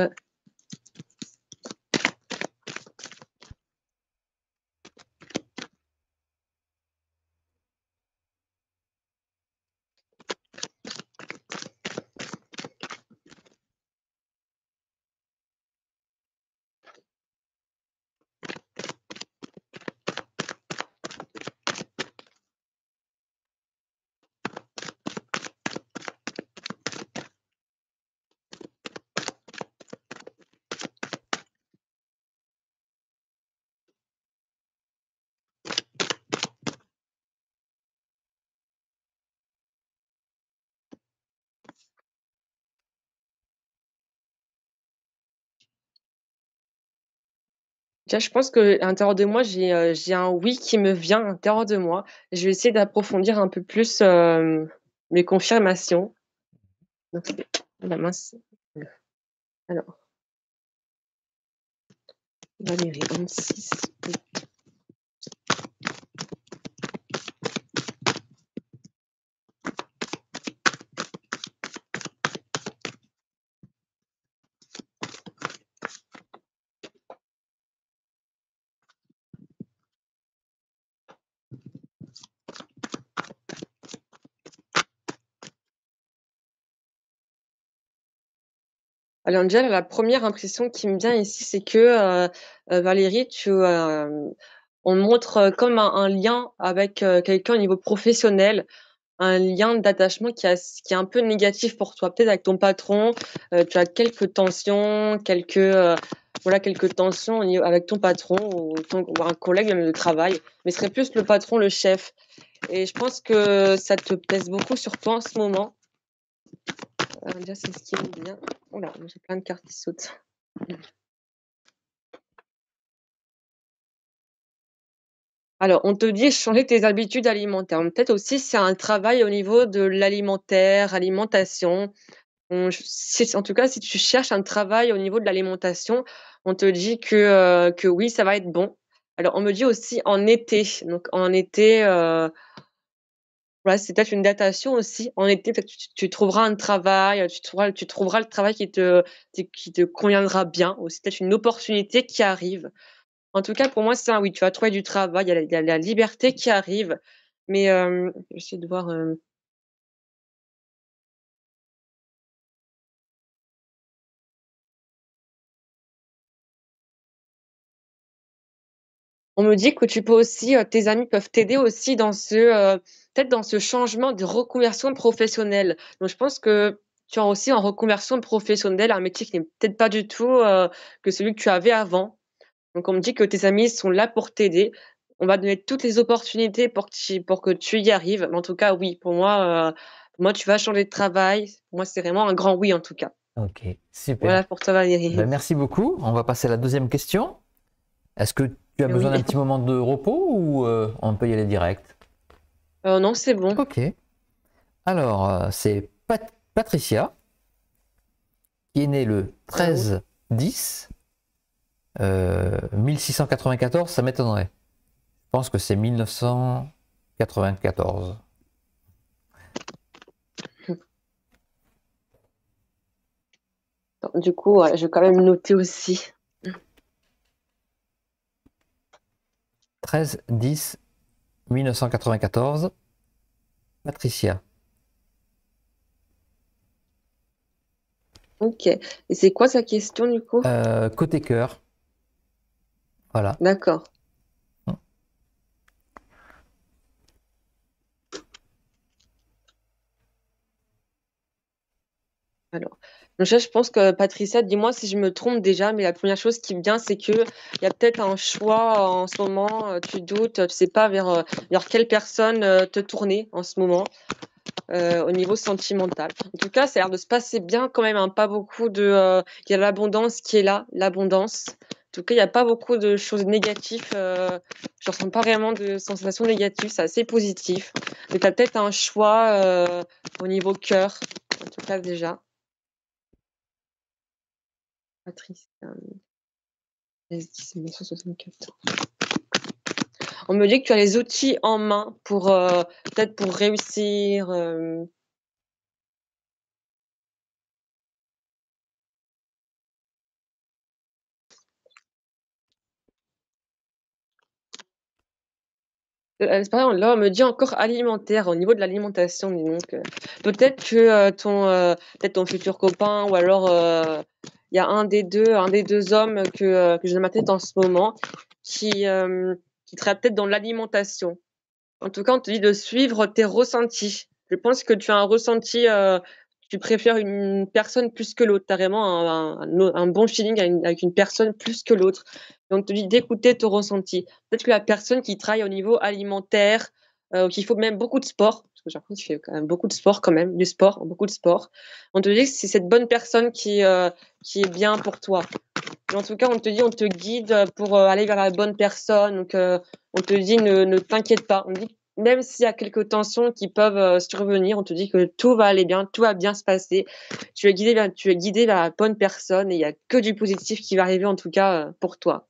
je pense qu'à l'intérieur de moi, euh, j'ai un oui qui me vient à l'intérieur de moi. Je vais essayer d'approfondir un peu plus mes confirmations. Donc, la mince. Alors. Allez, Angela, la première impression qui me vient ici, c'est que euh, euh, Valérie, tu, euh, on montre comme un, lien avec quelqu'un au niveau professionnel, un lien d'attachement qui, est un peu négatif pour toi, peut-être avec ton patron. tu as quelques tensions, quelques, voilà, quelques tensions avec ton patron ou, ton, un collègue de travail, mais ce serait plus le patron, le chef. Et je pense que ça te pèse beaucoup sur toi en ce moment. Euh, déjà, c'est ce qui est bien. j'ai plein de cartes qui sautent. Alors, on te dit changer tes habitudes alimentaires. Peut-être aussi, c'est un travail au niveau de l'alimentaire, alimentation. en tout cas, si tu cherches un travail au niveau de l'alimentation, on te dit que, euh, que oui, ça va être bon. Alors, on me dit aussi en été. Donc, en été, euh, c'est peut-être une datation aussi. En été, tu, trouveras un travail, euh, tu trouveras, tu trouveras le travail qui te, qui te conviendra bien. c'est peut-être une opportunité qui arrive. En tout cas, pour moi, c'est un oui. Tu vas trouver du travail, il y, a la liberté qui arrive. Mais vais euh, essayer de voir. Euh, on me dit que tu peux aussi, euh, tes amis peuvent t'aider aussi dans ce, euh, peut-être dans ce changement de reconversion professionnelle. Donc, je pense que tu as aussi en reconversion professionnelle un métier qui n'est peut-être pas du tout euh, que celui que tu avais avant. Donc, on me dit que tes amis sont là pour t'aider. On va donner toutes les opportunités pour que tu, pour que tu y arrives. en tout cas, oui, pour moi, moi, tu vas changer de travail. Pour moi, c'est vraiment un grand oui, en tout cas. Ok, super. Voilà pour toi, Valérie. Ben, merci beaucoup. On va passer à la deuxième question. Est-ce que tu as ah besoin d'un petit moment de repos ou euh, on peut y aller direct euh, Non, c'est bon. Ok. Alors, euh, c'est Patricia, qui est née le 13-10, 1694, ça m'étonnerait. Je pense que c'est 1994. Du coup, je vais quand même noter aussi. 13 10 1994 Patricia Ok. Et c'est quoi sa question du coup euh, Côté cœur. Voilà. D'accord. Hmm. Alors, donc ça, je pense que Patricia, dis-moi si je me trompe déjà, mais la première chose qui me vient, c'est qu'il y a peut-être un choix euh, en ce moment, euh, tu doutes, euh, tu ne sais pas vers, quelle personne te tourner en ce moment. au niveau sentimental. En tout cas, ça a l'air de se passer bien quand même. Hein. pas beaucoup de. Il y a l'abondance qui est là, l'abondance. En tout cas, il n'y a pas beaucoup de choses négatives. je ne ressens pas vraiment de sensations négatives. C'est assez positif. Mais tu as peut-être un choix au niveau cœur, en tout cas déjà. Patrice. Euh, on me dit que tu as les outils en main pour euh, peut-être pour réussir. Euh, là, on me dit encore alimentaire, au niveau de l'alimentation, donc. Peut-être que ton, peut-être ton futur copain ou alors il y a un des deux, un des deux hommes que, euh, que j'ai dans ma tête en ce moment qui, euh, qui traite peut-être dans l'alimentation. En tout cas, on te dit de suivre tes ressentis. Je pense que tu as un ressenti, euh, tu préfères une personne plus que l'autre. Tu as vraiment un, bon feeling avec une, personne plus que l'autre. on te dit d'écouter ton ressenti. Peut-être que la personne qui travaille au niveau alimentaire, qu'il qui fait même beaucoup de sport, tu j'ai beaucoup de sport quand même, du sport, beaucoup de sport. On te dit que c'est cette bonne personne qui, euh, qui est bien pour toi. en tout cas, on te dit, on te guide pour euh, aller vers la bonne personne. Euh, on te dit, ne, t'inquiète pas. même s'il y a quelques tensions qui peuvent survenir, on te dit que tout va aller bien, tout va bien se passer. Tu es guidé vers, tu es guidé la bonne personne et il n'y a que du positif qui va arriver, en tout cas, pour toi.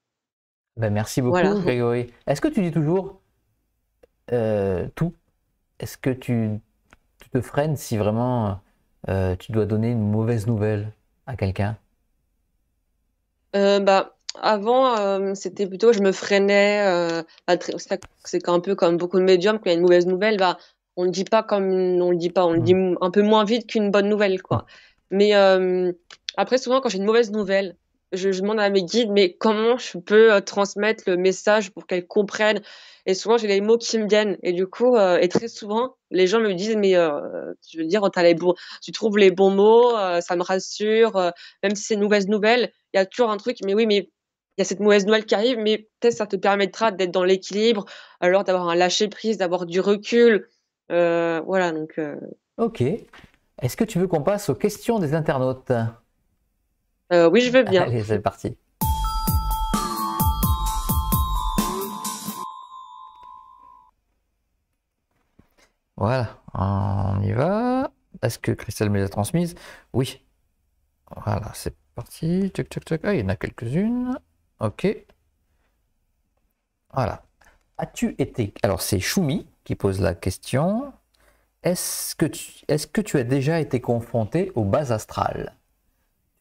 Ben, merci beaucoup, Grégory. Est-ce que tu dis toujours tout est-ce que tu, te freines si vraiment euh, tu dois donner une mauvaise nouvelle à quelqu'un euh, bah, Avant, euh, c'était plutôt je me freinais. c'est un peu comme beaucoup de médiums, quand il y a une mauvaise nouvelle, bah, on ne le dit pas comme on le dit pas, on le dit mmh. un peu moins vite qu'une bonne nouvelle. quoi. Ah. Mais après, souvent, quand j'ai une mauvaise nouvelle, je, demande à mes guides, mais comment je peux euh, transmettre le message pour qu'elles comprennent Et souvent, j'ai les mots qui me viennent. Et du coup, euh, et très souvent, les gens me disent, mais euh, je veux dire, oh, tu trouves les bons mots, ça me rassure, même si c'est une mauvaise nouvelle, il y a toujours un truc, mais oui, mais il y a cette mauvaise nouvelle qui arrive, mais peut-être ça te permettra d'être dans l'équilibre, alors d'avoir un lâcher-prise, d'avoir du recul. voilà, donc. Ok. Est-ce que tu veux qu'on passe aux questions des internautes euh, oui, je veux bien. Allez, c'est parti. Voilà, on y va. Est-ce que Christelle me les a Oui. Voilà, c'est parti. Ah, il y en a quelques-unes. Ok. Voilà. As-tu été... Alors, c'est Choumi qui pose la question. Est-ce que tu as déjà été confronté aux bases astrales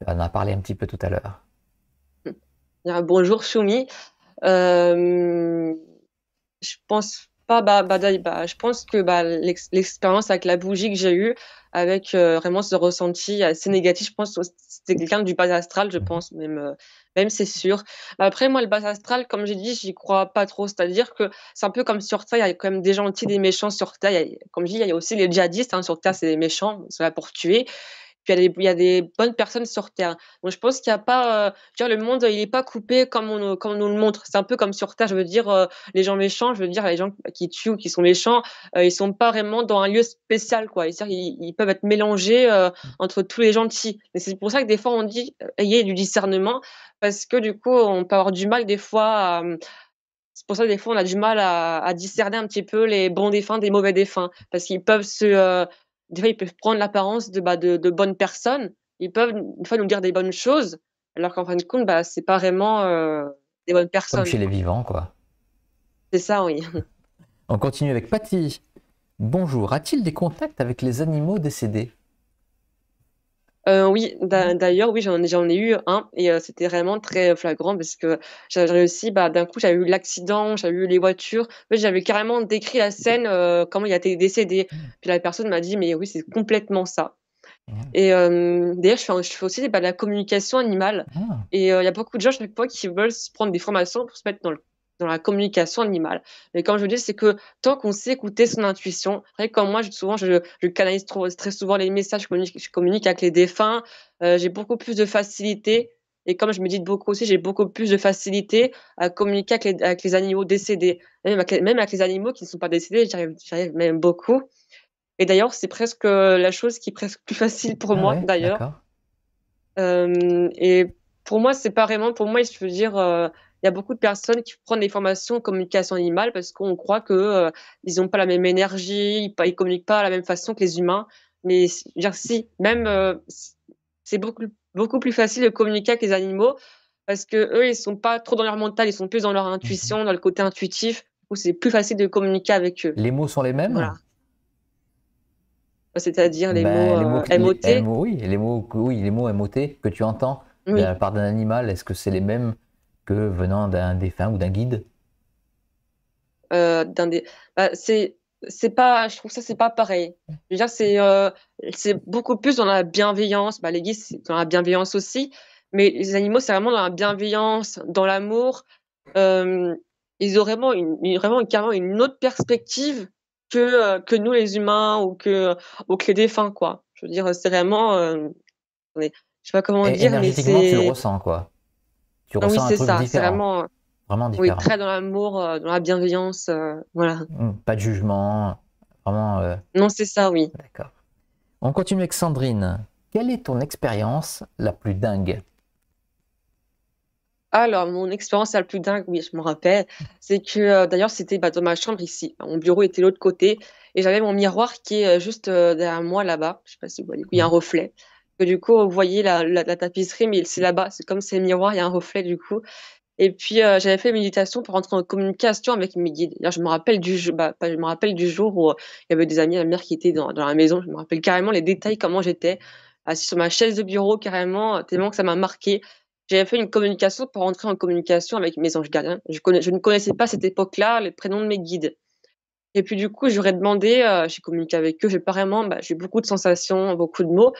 on en a parlé un petit peu tout à l'heure. Hmm. Ah, bonjour Soumi. Euh, je pense pas, bah, bah, bah je pense que bah, l'expérience avec la bougie que j'ai eue, avec euh, vraiment ce ressenti assez négatif, je pense que c'était quelqu'un du bas astral, je pense même, euh, même c'est sûr. Après, moi, le bas astral, comme j'ai dit, j'y crois pas trop. C'est-à-dire que c'est un peu comme sur Terre, il y a quand même des gentils, des méchants sur Terre. comme je dis, il y a aussi les djihadistes hein. sur Terre, c'est des méchants, c'est là pour tuer. Puis il y, a des bonnes personnes sur Terre. Donc je pense qu'il n'y a pas. Euh, le monde, il n'est pas coupé comme on, comme nous le montre. C'est un peu comme sur Terre. Je veux dire, euh, les gens méchants, je veux dire, les gens qui tuent ou qui sont méchants, euh, ils ne sont pas vraiment dans un lieu spécial. Quoi. Ils, ils peuvent être mélangés mmh. entre tous les gentils. c'est pour ça que des fois, on dit ayez du discernement, parce que du coup, on peut avoir du mal des fois mmh, C'est pour ça que des fois, on a du mal à, discerner un petit peu les bons défunts des mauvais défunts, parce qu'ils peuvent se, des fois, ils peuvent prendre l'apparence de, bah, de, de, bonnes personnes. Ils peuvent, une fois, nous dire des bonnes choses, alors qu'en fin de compte, bah, n'est pas vraiment euh, des bonnes personnes. Comme chez les vivants, quoi. C'est ça, oui. On continue avec Patty. Bonjour. A-t-il des contacts avec les animaux décédés euh, oui, mmh. d'ailleurs, oui, j'en ai eu un et euh, c'était vraiment très euh, flagrant parce que j'ai réussi, bah, d'un coup, j'avais eu l'accident, j'avais eu les voitures. j'avais carrément décrit la scène, comment il a été décédé. Mmh. Puis la personne m'a dit, mais oui, c'est complètement ça. Mmh. Et d'ailleurs, je, je fais, aussi bah, de la communication animale. Ah. Et il y a beaucoup de gens chaque fois qui veulent se prendre des formations pour se mettre dans le dans la communication animale. Mais comme je dis, c'est que tant qu'on sait écouter son intuition, comme moi, je, souvent, je, canalise très souvent les messages, je communique, je communique avec les défunts, euh, j'ai beaucoup plus de facilité. Et comme je me de beaucoup aussi, j'ai beaucoup plus de facilité à communiquer avec les, animaux décédés. Même avec, les animaux qui ne sont pas décédés, arrive même beaucoup. Et d'ailleurs, c'est presque la chose qui est presque plus facile pour ah moi, d'ailleurs. Euh, et pour moi, c'est pas vraiment, pour moi, je veux dire, euh, il y a beaucoup de personnes qui prennent des formations en communication animale parce qu'on croit qu'ils euh, ils n'ont pas la même énergie, ils ne communiquent pas de la même façon que les humains. Mais si, même, euh, c'est beaucoup, beaucoup plus facile de communiquer avec les animaux parce que eux, ils sont pas trop dans leur mental, ils sont plus dans leur mhm. intuition, dans le côté intuitif, où c'est plus facile de communiquer avec eux. Les mots sont les mêmes C'est-à-dire les, ben, les, mots euh, MOT. oui, les mots, oui, les mots MOT que tu entends de ben, la part d'un animal, est-ce que c'est les mêmes que venant d'un défunt ou d'un guide euh, bah, c'est c'est pas je trouve ça c'est pas pareil je veux dire c'est euh, c'est beaucoup plus dans la bienveillance bah, les guides c'est dans la bienveillance aussi mais les animaux c'est vraiment dans la bienveillance dans l'amour euh, ils ont vraiment une, vraiment carrément une autre perspective que que nous les humains ou que ou les défunts quoi je veux dire c'est vraiment on je sais pas comment dire mais c'est tu le ressens quoi ah oui, c'est ça, c'est Vraiment, euh, vraiment très dans l'amour, euh, dans la bienveillance, euh, voilà. Mmh, pas de jugement, vraiment. Non, c'est ça, oui. D'accord. On continue avec Sandrine. Quelle est ton expérience la plus dingue alors, mon expérience la plus dingue, oui, je me rappelle, c'est que d'ailleurs, c'était bah, dans ma chambre ici. Mon bureau était de l'autre côté et j'avais mon miroir qui est juste derrière moi là-bas. Je sais pas si vous voyez, il y a un mmh. reflet que du coup, vous voyez la, la, tapisserie, mais c'est là-bas. C'est comme c'est miroir, il y a un reflet du coup. Et puis, euh, j'avais fait une méditation pour rentrer en communication avec mes guides. je me rappelle du, bah, je me rappelle du jour où euh, il y avait des amis à la mère qui étaient dans, dans, la maison. Je me rappelle carrément les détails, comment j'étais assise sur ma chaise de bureau, carrément, tellement que ça m'a marqué. J'avais fait une communication pour rentrer en communication avec mes anges gardiens. Je, connais, je ne connaissais pas cette époque-là, les prénoms de mes guides. Et puis, du coup, j'aurais demandé, euh, j'ai communiqué avec eux, j'ai apparemment, bah, j'ai beaucoup de sensations, beaucoup de mots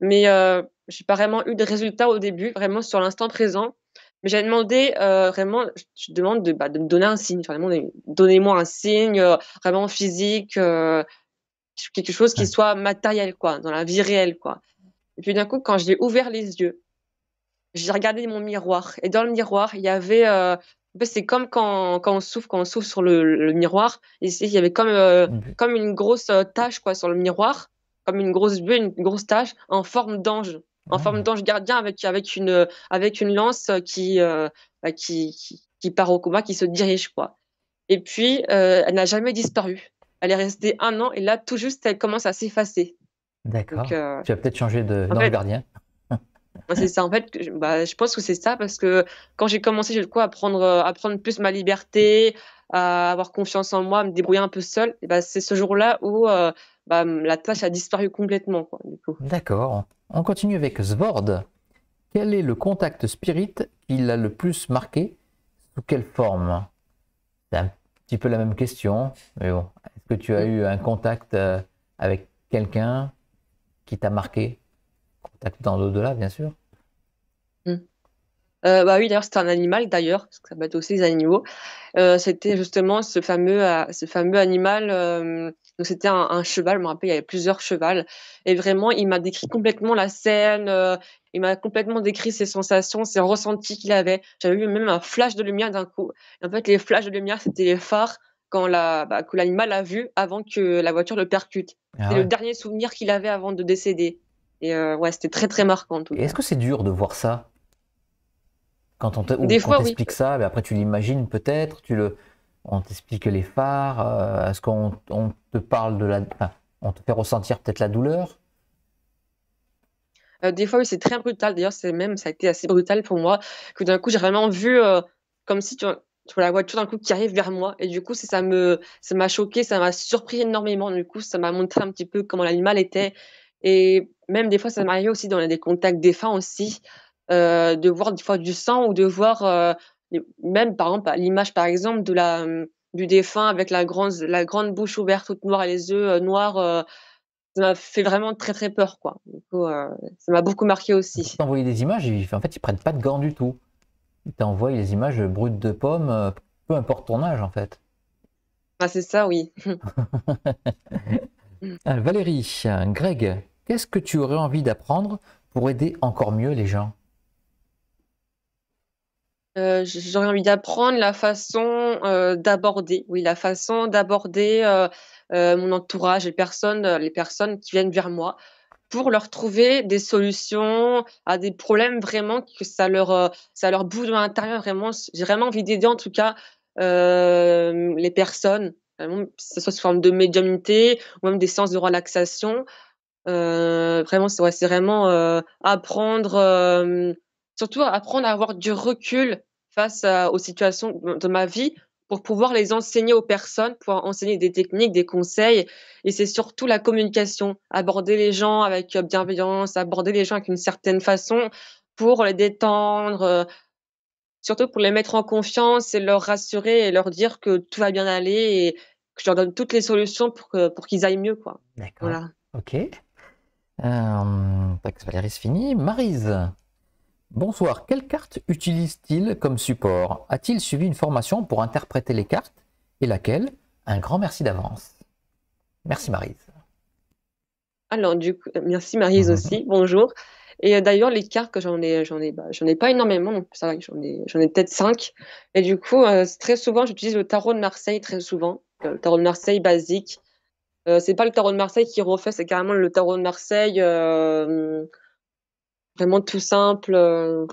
mais je euh, j'ai pas vraiment eu de résultats au début, vraiment sur l'instant présent. Mais j'ai demandé euh, vraiment, je demande bah, de, me donner un signe, vraiment, donnez-moi un signe euh, vraiment physique, quelque chose qui soit matériel, quoi, dans la vie réelle, quoi. Et puis d'un coup, quand j'ai ouvert les yeux, j'ai regardé mon miroir. Et dans le miroir, il y avait. c'est comme quand, on souffle, quand on souffle sur le, miroir. il y avait comme, comme une grosse tache, quoi, sur le miroir comme une grosse bulle, une grosse tache en forme d'ange, en ah. forme d'ange gardien avec, avec, une, avec une lance euh, bah, qui, qui, qui, part au combat, qui se dirige. quoi. Et puis, euh, elle n'a jamais disparu. Elle est restée un an et là, tout juste, elle commence à s'effacer. D'accord. Euh, tu as peut-être changé de d'ange gardien. c'est ça, en fait, je, bah, je pense que c'est ça parce que quand j'ai commencé, j'ai quoi à prendre, à prendre plus ma liberté, à avoir confiance en moi, à me débrouiller un peu seule, bah, c'est ce jour-là où bah, hum, la tâche a disparu complètement. D'accord. On continue avec Svord. Quel est le contact spirit qui l'a le plus marqué Sous quelle forme C'est un petit peu la même question, Est-ce que tu as eu un contact euh, avec quelqu'un qui t'a marqué Contact dans l'au-delà, bien sûr. Euh, bah oui, d'ailleurs, c'était un animal, d'ailleurs, parce que ça être aussi les animaux. Euh, c'était justement ce fameux, euh, ce fameux animal. donc c'était un, cheval, je me rappelle, il y avait plusieurs chevals. Et vraiment, il m'a décrit complètement la scène. il m'a complètement décrit ses sensations, ses ressentis qu'il avait. J'avais eu même un flash de lumière d'un coup. en fait, les flashs de lumière, c'était les phares quand la, bah, que l'animal a vu avant que la voiture le percute. Ah c'était C'est le dernier souvenir qu'il avait avant de décéder. Et ouais, c'était très très marquant. Est-ce que c'est dur de voir ça quand on t'explique ça, mais après tu l'imagines peut-être, tu le, on t'explique les phares, euh, est-ce qu'on on te parle de la, on te fait ressentir peut-être la douleur euh, Des fois, oui, c'est très brutal. D'ailleurs, c'est même, ça a été assez brutal pour moi que d'un coup, j'ai vraiment vu euh, comme si tu, vois la voiture d'un coup qui arrive vers moi. Et du coup, ça me, ça m'a choqué, ça m'a surpris énormément. Du coup, ça m'a montré un petit peu comment l'animal était. Et même des fois, ça m'arrivait aussi dans les contacts défunts aussi. Euh, de voir des fois du sang ou de voir euh, même par exemple l'image par exemple de la euh, du défunt avec la grande la grande bouche ouverte toute noire et les yeux noirs ça m'a fait vraiment très très peur quoi ça m'a beaucoup marqué aussi envoyé des images en fait ils prennent pas de gants du tout ils t'envoient les images brutes de pommes peu importe ton âge en fait ah c'est ça oui Valérie Greg qu'est-ce que tu aurais envie d'apprendre pour aider encore mieux les gens euh, J'aurais envie d'apprendre la façon euh, d'aborder, oui, la façon d'aborder euh, mon entourage, les personnes, les personnes qui viennent vers moi, pour leur trouver des solutions à des problèmes vraiment que ça leur, ça leur de l'intérieur. Vraiment, j'ai vraiment envie d'aider en tout cas les personnes, que ce soit sous forme de médiumnité ou même des séances de relaxation. vraiment, c'est vraiment apprendre surtout apprendre à avoir du recul face euh, aux situations de ma vie pour pouvoir les enseigner aux personnes, pouvoir enseigner des techniques, des conseils. Et c'est surtout la communication, aborder les gens avec euh, bienveillance, aborder les gens avec une certaine façon pour les détendre, euh, surtout pour les mettre en confiance et leur rassurer et leur dire que tout va bien aller et que je leur donne toutes les solutions pour, qu'ils aillent mieux. D'accord. Ok. Valérie, c'est fini. Marise Bonsoir, Quelle carte utilise-t-il comme support A-t-il suivi une formation pour interpréter les cartes Et laquelle Un grand merci d'avance. Merci Marise. Alors, du coup, merci Marise aussi, mhm. bonjour. Et euh, d'ailleurs, les cartes que j'en ai, j'en ai, bah, pas énormément, c'est j'en ai, j'en ai peut-être 5. Et du coup, euh, très souvent, j'utilise le tarot de Marseille, très souvent. Euh, le tarot de Marseille basique. Euh, c'est pas le tarot de Marseille qui refait, c'est carrément le tarot de Marseille vraiment tout simple, euh,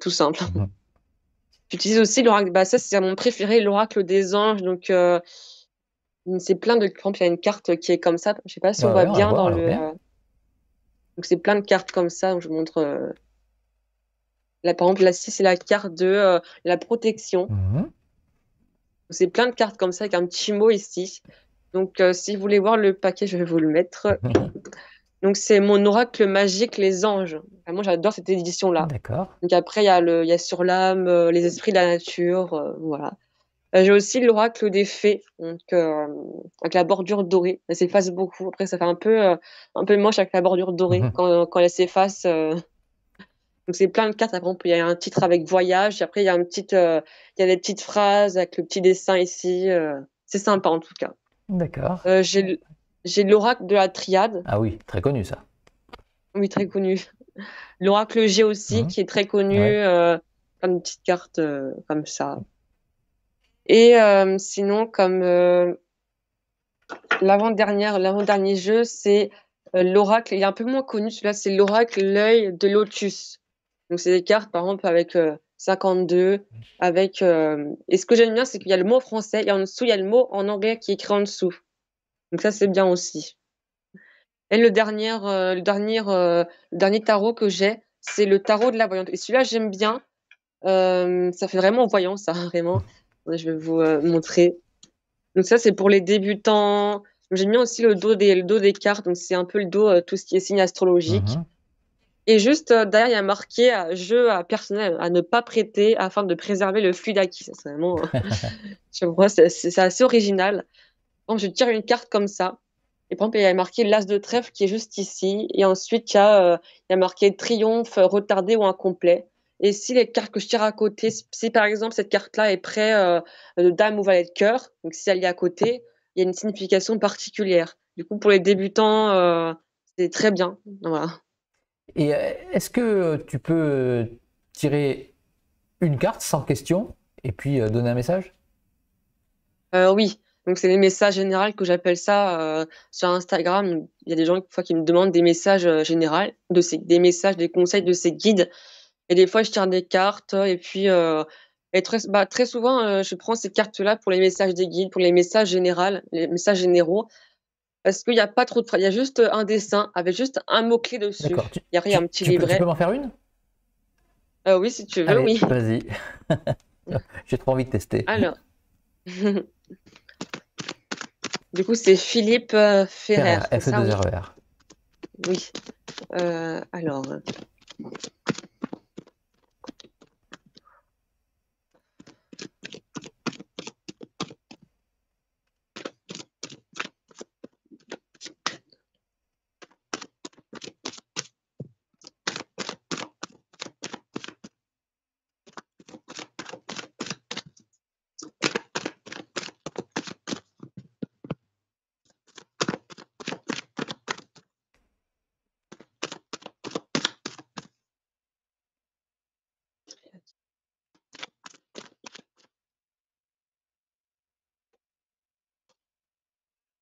tout simple. J'utilise aussi l'oracle, bah ça c'est mon préféré, l'oracle des anges. Donc euh, c'est plein de, il y a une carte qui est comme ça, je ne sais pas si on voit bien dans le. Donc c'est plein de cartes comme ça, je vous montre. Euh, là, par exemple, la 6, c'est la carte de la protection. Mmh. C'est plein de cartes comme ça avec un petit mot ici. Donc si vous voulez voir le paquet, je vais vous le mettre. Donc, c'est mon oracle magique, les anges. Moi, j'adore cette édition-là. D'accord. Donc, après, il y, a le, sur l'âme, euh, les esprits de la nature. Euh, voilà. Euh, j'ai aussi l'oracle des fées, donc, avec la bordure dorée. Elle s'efface beaucoup. Après, ça fait un peu, un peu moche avec la bordure dorée mhm. quand, quand elle s'efface. Donc, c'est plein de cartes. Après, il y a un titre avec voyage. après, il y, a il y a des petites phrases avec le petit dessin ici. C'est sympa, en tout cas. D'accord. j'ai j'ai l'oracle de la triade. Ah oui, très connu ça. Oui, très connu. L'oracle G aussi, mhm. qui est très connu, euh, comme une petite carte euh, comme ça. Et euh, sinon, comme l'avant-dernière, l'avant-dernier jeu, c'est l'oracle. Il est un peu moins connu, celui-là, c'est l'oracle l'œil de Lotus. Donc, c'est des cartes, par exemple, avec 52, avec. Et ce que j'aime bien, c'est qu'il y a le mot français et en dessous, il y a le mot en anglais qui est écrit en dessous. Donc ça, c'est bien aussi. Et le dernier, euh, le dernier, euh, dernier tarot que j'ai, c'est le tarot de la voyante. Et celui-là, j'aime bien. Euh, ça fait vraiment voyant, ça, vraiment. Je vais vous montrer. Donc ça, c'est pour les débutants. J'aime bien aussi le dos des, le dos des cartes. Donc c'est un peu le dos, tout ce qui est signe astrologique. Mhm. Et juste derrière, il y a marqué jeu à personnel à ne pas prêter afin de préserver le fluide acquis. C'est vraiment, je c'est assez original. Donc, je tire une carte comme ça. Et par exemple, il y a marqué l'as de trèfle qui est juste ici. Et ensuite, il y a, euh, il marqué triomphe euh, retardé ou incomplet. Et si les cartes que je tire à côté, si par exemple cette carte-là est près euh, de dame ou valet de cœur, donc si elle est à côté, il y a une signification particulière. Du coup, pour les débutants, c'est très bien. Et est-ce que tu peux tirer une carte sans question et puis donner un message Oui. Donc, c'est les messages généraux que j'appelle ça euh, sur Instagram. Il y a des gens fois, qui me demandent des messages euh, généraux, de ces, des messages, des conseils de ces guides. Et des fois, je tire des cartes. Euh, et puis, bah, très, souvent, je prends ces cartes-là pour les messages des guides, pour les messages généraux, les messages généraux. Parce qu'il n'y a pas trop de. Il y a juste un dessin avec juste un mot-clé dessus. Il n'y a rien, un petit livret. tu peux m'en faire une Oui, si tu veux, Vas-y. J'ai trop envie de tester. Alors. Du coup, c'est Philippe euh, Ferrer. Ferrer F2RER. E oui. oui. Euh, alors.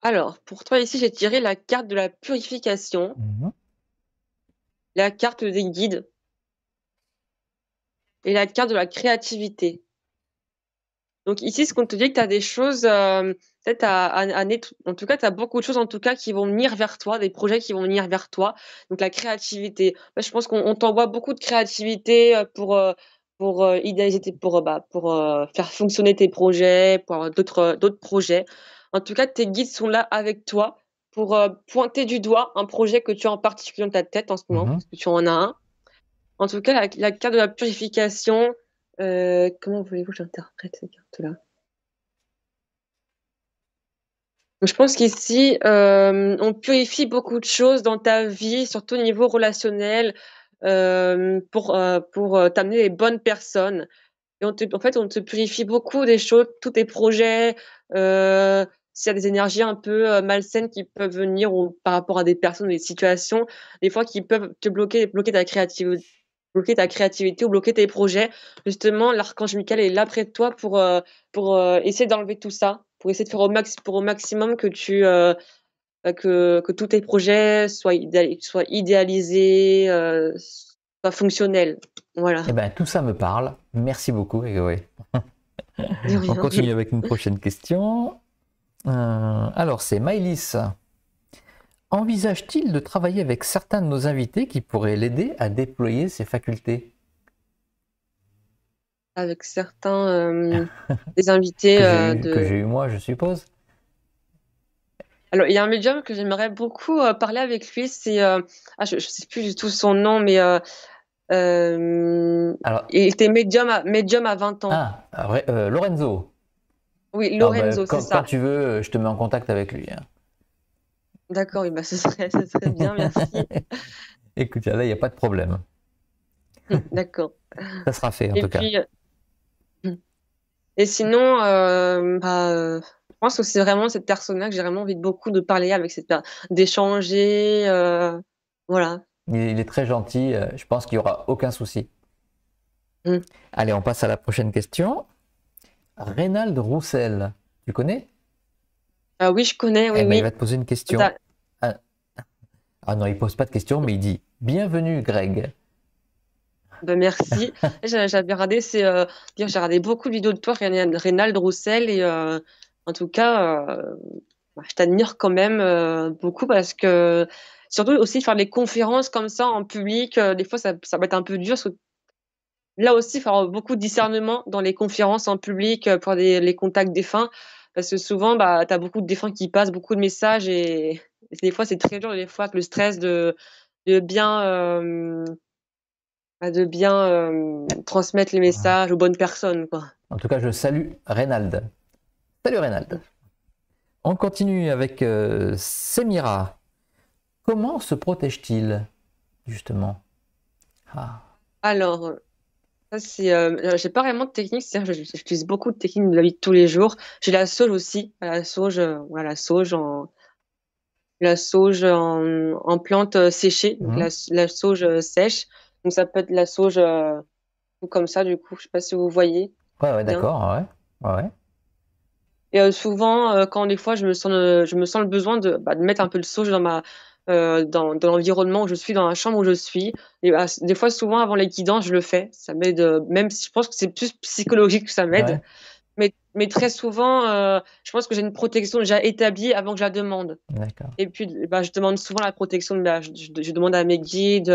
Alors, pour toi ici, j'ai tiré la carte de la purification, mhm. la carte des guides et la carte de la créativité. Donc ici, ce qu'on te dit, que tu as des choses, euh, peut à, en tout cas, tu as beaucoup de choses en tout cas qui vont venir vers toi, des projets qui vont venir vers toi. Donc la créativité. je pense qu'on t'envoie beaucoup de créativité euh, pour, euh, pour pour, bah, pour faire fonctionner tes projets, pour avoir d'autres projets. En tout cas, tes guides sont là avec toi pour euh, pointer du doigt un projet que tu as en particulier dans ta tête en ce moment, mhm. parce que tu en as un. En tout cas, la, carte de la purification, euh, comment voulez-vous que j'interprète cette carte-là Je pense qu'ici, euh, on purifie beaucoup de choses dans ta vie, surtout au niveau relationnel, pour, pour t'amener les bonnes personnes. en fait, on te purifie beaucoup des choses, tous tes projets, s'il y a des énergies un peu euh, malsaines qui peuvent venir ou par rapport à des personnes ou des situations, des fois qui peuvent te bloquer, bloquer ta créativité bloquer ta créativité ou bloquer tes projets. Justement, l'archange Michael est là près de toi pour, euh, pour euh, essayer d'enlever tout ça, pour essayer de faire au, max, pour au maximum que, tu, que, que tous tes projets soient, soient idéalisés, soient fonctionnels. Voilà. Eh ben, tout ça me parle. Merci beaucoup, Égoé. On continue avec une prochaine question. Euh, alors, c'est Maëlys. Envisage-t-il de travailler avec certains de nos invités qui pourraient l'aider à déployer ses facultés Avec certains euh, des invités euh, que j'ai eu moi, je suppose. Alors, il y a un médium que j'aimerais beaucoup parler avec lui. C'est, ah, je ne sais plus du tout son nom, mais Alors, il était médium à, médium à 20 ans. Ah, Lorenzo. Oui, Lorenzo, c'est ça. Quand tu veux, euh, je te mets en contact avec lui. Hein. D'accord, bah, ce, serait, bien, merci. Écoute, là, il n'y a pas de problème. Hum, d'accord. Ça sera fait, en tout cas. Euh, hum. Et sinon, euh, bah, je pense que c'est vraiment cette personne-là que j'ai vraiment envie de beaucoup de parler avec, cette... d'échanger. Voilà. Il, est très gentil, je pense qu'il n'y aura aucun souci. Hum. Allez, on passe à la prochaine question. Reynald Roussel. Tu connais Ah oui, je connais. Eh, il va te poser une question. Ah. ah, non, il pose pas de question, mais il dit Bienvenue, Greg. Ben, merci. J'avais regardé, c'est euh, j'ai regardé beaucoup de vidéos de toi, Reynald Roussel, et euh, en tout cas, euh, bah, je t'admire quand même beaucoup parce que surtout aussi faire des conférences comme ça en public, des fois ça, ça va être un peu dur là aussi, il faut avoir beaucoup de discernement dans les conférences en public euh, pour les contacts défunts, parce que souvent, bah, tu as beaucoup de défunts qui passent, beaucoup de messages, et, des fois, c'est très dur, des fois, le stress de, bien, de bien euh, euh, transmettre les messages aux bonnes personnes. Quoi. En tout cas, je salue Reynald. Salut Reynald. On continue avec Semira. Comment se protège-t-il, justement ah. Alors, c'est, euh, euh, j'ai pas vraiment de technique, c'est-à-dire j'utilise beaucoup de techniques de la vie de tous les jours. J'ai la sauge aussi, la sauge, euh, la sauge en, la sauge en, en plante séchée, mmh. la, sauge sèche. Donc ça peut être la sauge comme ça, du coup, je sais pas si vous voyez. Ouais, d'accord, ouais. ouais. Et souvent, quand des fois je me sens, je me sens le besoin de, bah, de mettre un peu de sauge dans ma euh, dans, l'environnement où je suis, dans la chambre où je suis. Et bah, des fois, souvent avant les guidances, je le fais. Ça m'aide, euh, même si je pense que c'est plus psychologique que ça m'aide. Mais, mais, très souvent, euh, je pense que j'ai une protection déjà établie avant que je la demande. Et puis, bah, je demande souvent la protection. de bah, je, je, demande à mes guides.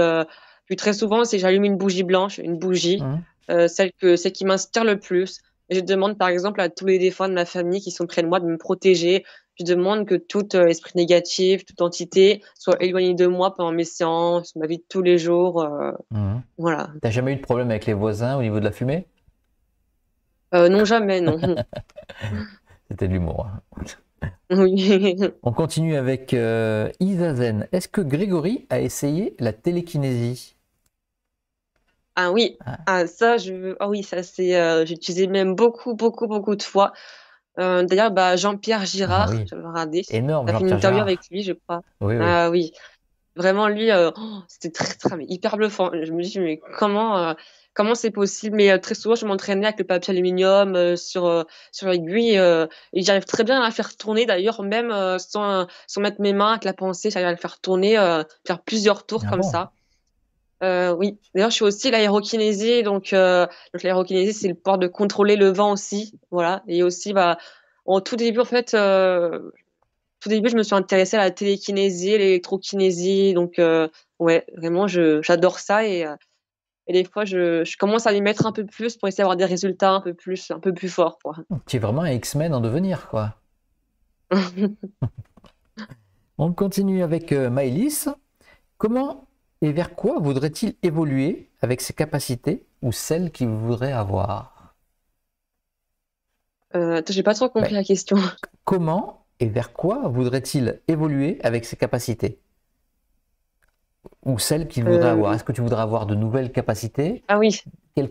puis très souvent, c'est j'allume une bougie blanche, une bougie, mmh. celle, que, c'est qui m'inspire le plus. je demande par exemple à tous les défunts de ma famille qui sont près de moi de me protéger, je demande que tout euh, esprit négatif, toute entité soit éloignée de moi pendant mes séances, ma vie de tous les jours. Euh, mhm. Voilà. T'as jamais eu de problème avec les voisins au niveau de la fumée euh, Non, jamais, non. C'était de l'humour. Hein. Oui. On continue avec Isazen. Est-ce que Grégory a essayé la télékinésie ah oui, ah. ah ça je, ah oui ça c'est, j'ai utilisé même beaucoup beaucoup beaucoup de fois. Euh, d'ailleurs, bah, Jean-Pierre Girard, ah j'avais une interview avec lui, je crois. Oui. Ah Vraiment, lui, euh, oh, c'était très, très, hyper bluffant. Je me dis, mais comment, euh, comment c'est possible Mais très souvent, je m'entraînais avec le papier aluminium sur, sur l'aiguille. et j'arrive très bien à la faire tourner, d'ailleurs, même sans, sans mettre mes mains avec la pensée, j'arrive à le faire tourner, faire plusieurs tours ah comme ça. Euh, oui, d'ailleurs, je suis aussi l'aérokinésie. Euh, donc, l'aérokinésie, c'est le pouvoir de contrôler le vent aussi. Voilà. Et aussi, bah, en tout début, en fait, euh, tout début, je me suis intéressée à la télékinésie, l'électrokinésie. Donc, ouais, vraiment, j'adore ça. Et, et, des fois, je, commence à m'y mettre un peu plus pour essayer d'avoir des résultats un peu plus, un peu plus forts. Quoi. tu es vraiment un X-Men en devenir, quoi. On continue avec Maëlys. Comment et vers quoi voudrait-il évoluer avec ses capacités ou celles qu'il voudrait avoir euh, J'ai pas trop compris ben, la question. Comment et vers quoi voudrait-il évoluer avec ses capacités ou celles qu'il voudrait euh. avoir Est-ce que tu voudrais avoir de nouvelles capacités Ah oui.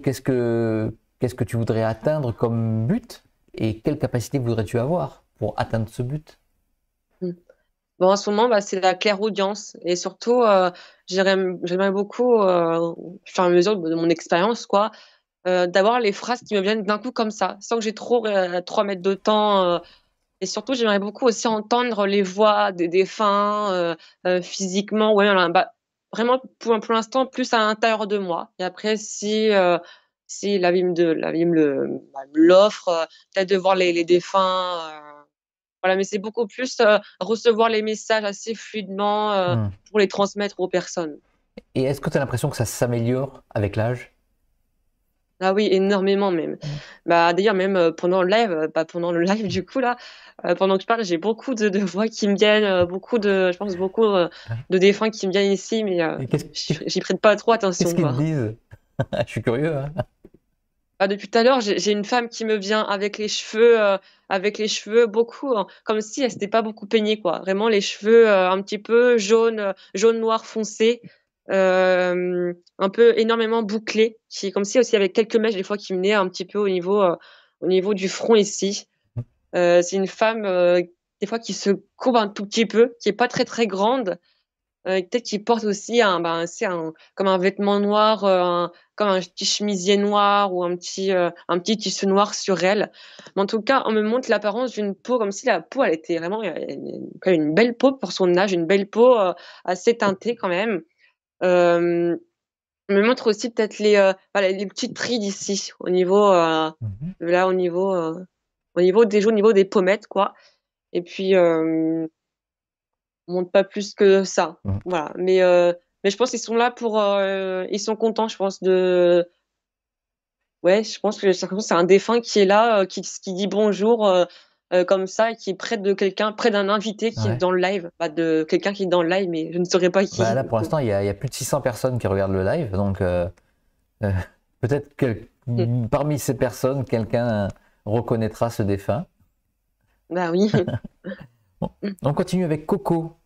Qu'est-ce que qu'est-ce que tu voudrais atteindre comme but et quelles capacités voudrais-tu avoir pour atteindre ce but Bon, en ce moment, bah, c'est la claire audience. Et surtout, euh, j'aimerais beaucoup, faire euh, au à mesure de mon expérience, quoi, euh, d'avoir les phrases qui me viennent d'un coup comme ça, sans que j'ai trop trois mètres de temps. et surtout, j'aimerais beaucoup aussi entendre les voix des défunts, physiquement. Ouais, bah, vraiment, pour, pour l'instant, plus à l'intérieur de moi. Et après, si si la vie me, de, la bah, l'offre, peut-être de voir les, les défunts voilà, mais c'est beaucoup plus euh, recevoir les messages assez fluidement euh, hmm. pour les transmettre aux personnes. Et est-ce que tu as l'impression que ça s'améliore avec l'âge ah oui, énormément même. Hmm. Bah, D'ailleurs, même euh, pendant le live, bah, pendant le live du coup, là, pendant que je parle, j'ai beaucoup de, voix qui me viennent, beaucoup de, je pense, beaucoup ah. de défunts qui me viennent ici, mais j'y prête pas trop attention. Qu'est-ce qu'ils disent Je suis curieux. Hein. Bah, depuis tout à l'heure, j'ai une femme qui me vient avec les cheveux, euh, avec les cheveux beaucoup, hein. comme si elle s'était pas beaucoup peignée, quoi. Vraiment les cheveux euh, un petit peu jaune, euh, jaune noir foncé, un peu énormément bouclés. qui comme si aussi avec quelques mèches des fois qui venaient un petit peu au niveau, au niveau du front ici. C'est une femme des fois qui se courbe un tout petit peu, qui est pas très très grande, euh, peut-être qu'il porte aussi un, ben, comme un vêtement noir, euh, comme un petit chemisier noir ou un petit, euh, un petit tissu noir sur elle. Mais en tout cas, on me montre l'apparence d'une peau, comme si la peau, elle était vraiment une, belle peau pour son âge, une belle peau assez teintée quand même. on me montre aussi peut-être les, voilà, les petites rides d'ici, au niveau, mmh là, au niveau, au niveau des joues, au niveau des pommettes, quoi. Et puis, monte pas plus que ça. Mmh. Voilà. Mais, euh, mais je pense qu'ils sont là pour. Euh, ils sont contents, je pense, de. Ouais, je pense que c'est un défunt qui est là, euh, qui, qui, dit bonjour comme ça, qui est près de quelqu'un, près d'un invité qui est dans le live. Pas bah, de quelqu'un qui est dans le live, mais je ne saurais pas qui. Bah là, pour l'instant, il y, a plus de 600 personnes qui regardent le live. Donc, peut-être que mm. parmi ces personnes, quelqu'un reconnaîtra ce défunt. Bah oui. Mm. on continue avec Coco.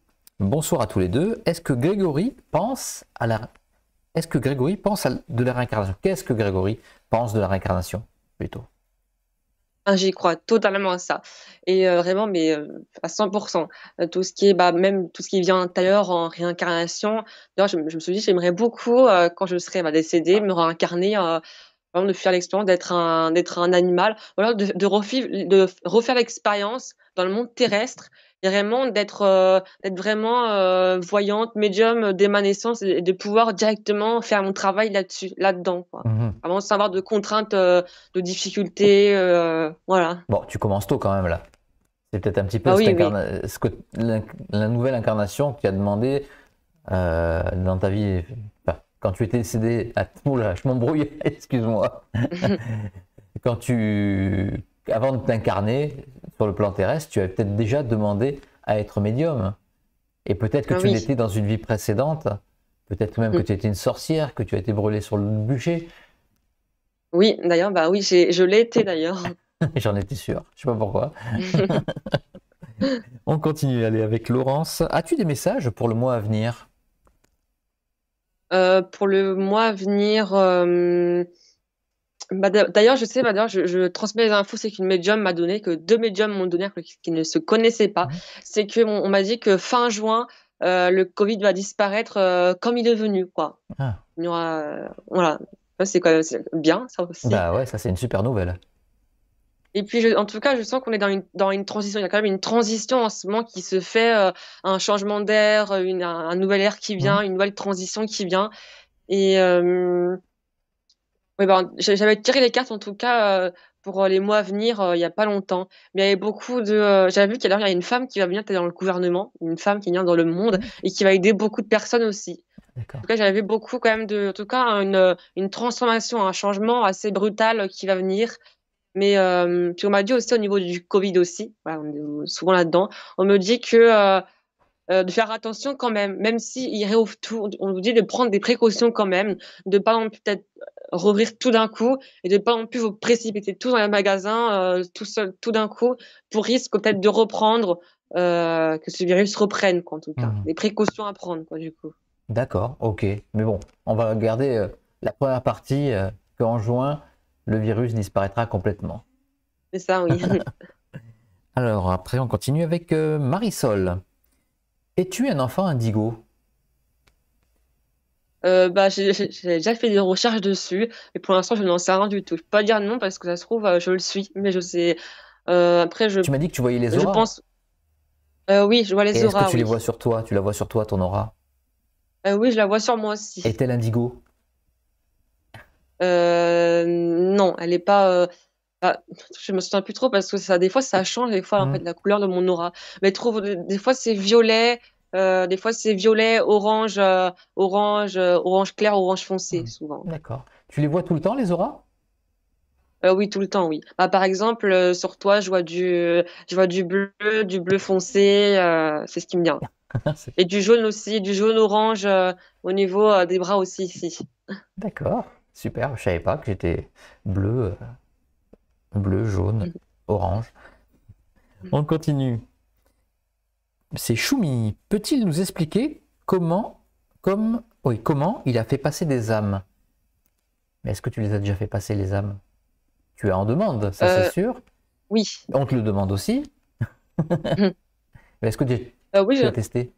Bonsoir à tous les deux. Est-ce que Grégory pense à la est-ce que Grégory pense de la réincarnation Qu'est-ce que Grégory pense de la réincarnation plutôt ah, J'y crois totalement à ça. Et euh, vraiment, mais euh, à 100%. Euh, tout ce qui bah, même tout ce qui vient d'ailleurs en réincarnation. D'ailleurs, je, me suis dit, j'aimerais beaucoup, quand je serai décédé bah, décédée, me réincarner de faire l'expérience d'être un, un animal, de refaire l'expérience dans le monde terrestre vraiment d'être euh, vraiment euh, voyante, médium euh, dès ma naissance et de pouvoir directement faire mon travail là-dessus, là-dedans, mmh avant de savoir de contraintes, de difficultés, voilà. Bon, tu commences tôt quand même là. C'est peut-être un petit peu ah ce que la, nouvelle incarnation qui a demandé dans ta vie. quand tu étais décédé, à... tout, là, je m'embrouille, excuse-moi. quand tu avant de t'incarner sur le plan terrestre, tu avais peut-être déjà demandé à être médium. Et peut-être que ah tu l'étais dans une vie précédente. Peut-être même mm. que tu étais une sorcière, que tu as été brûlée sur le bûcher. Oui, d'ailleurs, bah oui, je l'étais été d'ailleurs. J'en étais sûr. Je sais pas pourquoi. On continue, à aller avec Laurence. As-tu des messages pour le mois à venir euh, Pour le mois à venir, euh, bah, d'ailleurs, je sais, bah, je, transmets les infos, c'est qu'une médium m'a donné, que deux médiums m'ont donné, qui ne se connaissaient pas. C'est qu'on on, m'a dit que fin juin, euh, le Covid va disparaître euh, comme il est venu, quoi. Ah. Il y aura, euh, voilà, c'est quand bien, ça aussi. Bah ouais, ça c'est une super nouvelle. Et puis, en tout cas, je sens qu'on est dans une, transition. Il y a quand même une transition en ce moment qui se fait, un changement d'air, un, nouvel air qui vient, mmh. une nouvelle transition qui vient. Et oui, ben, j'avais tiré les cartes en tout cas euh, pour euh, les mois à venir, euh, il n'y a pas longtemps. Mais il y avait beaucoup de. j'avais vu qu'il y a une femme qui va venir dans le gouvernement, une femme qui vient dans le monde mmh. et qui va aider beaucoup de personnes aussi. En tout cas, j'avais vu beaucoup quand même de. En tout cas, une, une transformation, un changement assez brutal qui va venir. Mais puis on m'a dit aussi au niveau du Covid aussi, on est souvent là-dedans, on me dit que. de faire attention quand même, même s'il si au tout. On nous dit de prendre des précautions quand même, de pas peut-être rouvrir tout d'un coup et de pas non plus vous précipiter tout dans les magasin, euh, tout seul, tout d'un coup, pour risque peut-être de reprendre, euh, que ce virus reprenne, quoi, en tout cas. les mmh. précautions à prendre, quoi, du coup. D'accord, ok. Mais bon, on va garder euh, la première partie qu'en juin, le virus disparaîtra complètement. C'est ça, oui. Alors, après, on continue avec Marisol. Es-tu un enfant indigo euh, bah, j'ai déjà fait des recherches dessus, et pour l'instant, je n'en sais rien du tout. Je peux pas dire non parce que ça se trouve, euh, je le suis, mais je sais. Euh, après, je. Tu m'as dit que tu voyais les auras. Je pense. oui, je vois les auras. Est-ce que tu les vois sur toi Tu la vois sur toi, ton aura Oui, je la vois sur moi aussi. Est-elle indigo Non, elle n'est pas. Je bah, je me souviens plus trop parce que ça, des fois, ça change des fois en hmm. fait la couleur de mon aura. Mais trop, des fois, c'est violet, euh, des fois, c'est violet, orange, euh, orange, euh, orange clair, orange foncé, mmh. souvent. D'accord. Tu les vois tout le temps, les auras Oui, tout le temps, oui. Bah, par exemple, sur toi, je vois du, je vois du bleu, du bleu foncé, c'est ce qui me vient. Et du jaune aussi, du jaune-orange au niveau des bras aussi, ici. D'accord, super. Je savais pas que j'étais bleu, bleu, jaune, mmh. orange. On continue c'est Choumi. Peut-il nous expliquer comment, comme, oui, comment il a fait passer des âmes Mais est-ce que tu les as déjà fait passer les âmes Tu en demande, ça c'est euh, sûr. Oui. On te le demande aussi. Est-ce que tu, as ah oui, testé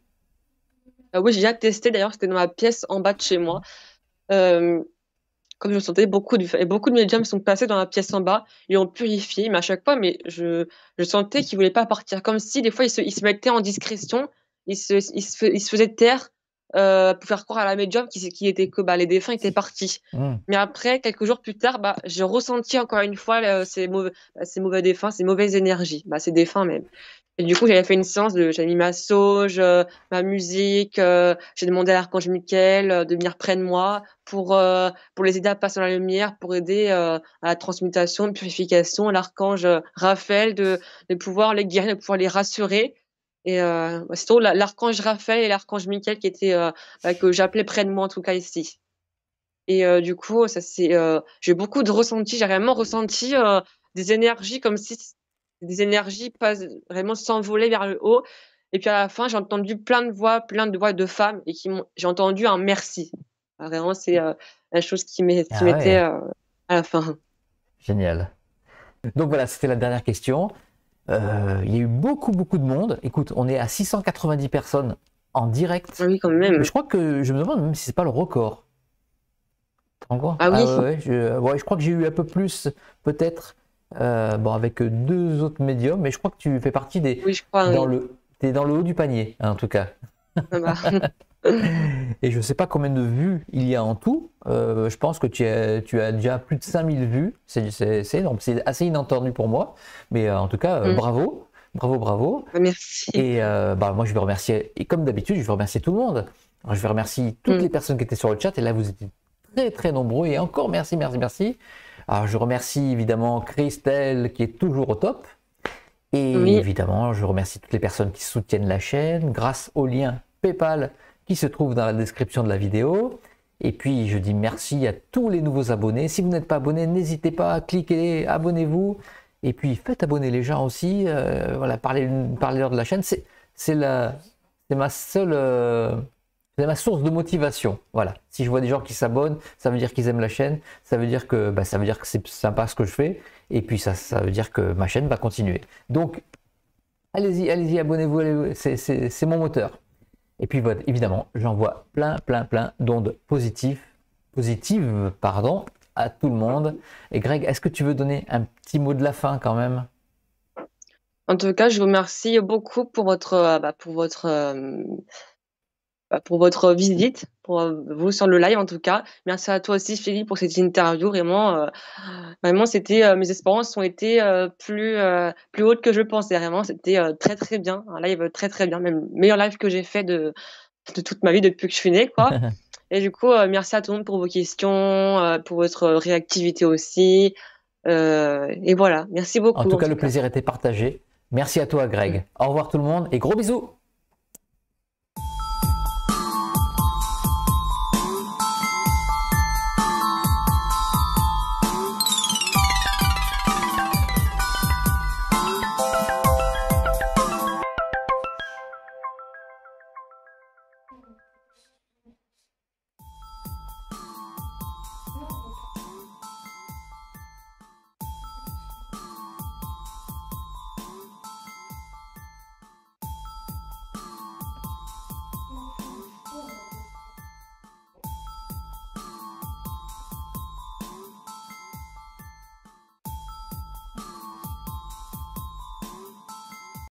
ah Oui, j'ai déjà testé. D'ailleurs, c'était dans ma pièce en bas de chez moi. Euh, comme je sentais beaucoup et beaucoup de médiums sont passés dans la pièce en bas et ont purifié mais à chaque fois mais je, je sentais qu'ils voulaient pas partir comme si des fois ils se, ils mettaient en discrétion ils se, ils se, faisaient taire euh, pour faire croire à la médium qui, qui était que bah, les défunts étaient partis. Mmh. Mais après, quelques jours plus tard, bah, j'ai ressenti encore une fois ces, mauvais, bah, ces mauvais défunts, ces mauvaises énergies, bah, ces défunts même. Et du coup, j'avais fait une séance de, j'avais mis ma sauge, euh, ma musique, euh, j'ai demandé à l'archange Michael euh, de venir près de moi pour, pour les aider à passer dans la lumière, pour aider à la transmutation, la purification, l'archange Raphaël de, de pouvoir les guérir, de pouvoir les rassurer. Et c'est trop l'archange Raphaël et l'archange Michael qui étaient, bah, que j'appelais près de moi en tout cas ici. Et du coup, ça c'est, j'ai beaucoup de ressentis, j'ai vraiment ressenti des énergies comme si des énergies passent vraiment s'envoler vers le haut. Et puis à la fin, j'ai entendu plein de voix, plein de voix de femmes et qui j'ai entendu un merci. Ah, vraiment, c'est euh, la chose qui ah m'était euh, à la fin. Génial. Donc voilà, c'était la dernière question. Euh, il y a eu beaucoup, beaucoup de monde. Écoute, on est à 690 personnes en direct. Ah oui, quand même. Je crois que je me demande même si c'est pas le record. ah oui. Ah ouais, je, je crois que j'ai eu un peu plus, peut-être. Euh, bon, avec deux autres médiums, mais je crois que tu fais partie des. Oui, je crois. Dans le, es dans le haut du panier, hein, en tout cas. Et je ne sais pas combien de vues il y a en tout. Euh, je pense que tu as, tu as déjà plus de 5000 vues. C'est, assez inentendu pour moi. Mais euh, en tout cas, mm. bravo. Bravo, bravo. Bah, merci. Et bah, moi, je vais remercier, et comme d'habitude, je vais remercier tout le monde. je vais remercier toutes mm. les personnes qui étaient sur le chat. Et là, vous étiez très, très nombreux. Et encore merci, merci, merci. Alors je remercie évidemment Christelle qui est toujours au top. Et évidemment, je remercie toutes les personnes qui soutiennent la chaîne grâce au lien PayPal qui se trouve dans la description de la vidéo. Et puis je dis merci à tous les nouveaux abonnés. Si vous n'êtes pas abonné, n'hésitez pas à cliquer, abonnez-vous. Et puis faites abonner les gens aussi. Euh, voilà, parlez-leur de la chaîne. C'est ma seule. Euh, c'est ma source de motivation. Voilà. Si je vois des gens qui s'abonnent, ça veut dire qu'ils aiment la chaîne, ça veut dire que, bah, ça veut dire que c'est sympa ce que je fais, et puis ça, ça veut dire que ma chaîne va continuer. Donc, allez-y, allez-y, abonnez-vous, allez c'est mon moteur. Et puis, évidemment, j'envoie plein, plein, plein d'ondes positives, positives, pardon, à tout le monde. Et Greg, est-ce que tu veux donner un petit mot de la fin quand même En tout cas, je vous remercie beaucoup pour votre, euh, bah, pour votre euh, bah, pour votre visite, pour euh, vous sur le live en tout cas. Merci à toi aussi Philippe pour cette interview. Vraiment, euh, vraiment c'était euh, mes espérances ont été plus plus hautes que je pensais. Vraiment, c'était très très bien, un live très très bien, même meilleur live que j'ai fait de, de toute ma vie depuis que je suis née quoi. Et du coup, merci à tout le monde pour vos questions, pour votre réactivité aussi. et voilà, merci beaucoup. En tout cas, le plaisir était partagé. Merci à toi, Greg. Mm. Au revoir tout le monde et gros bisous.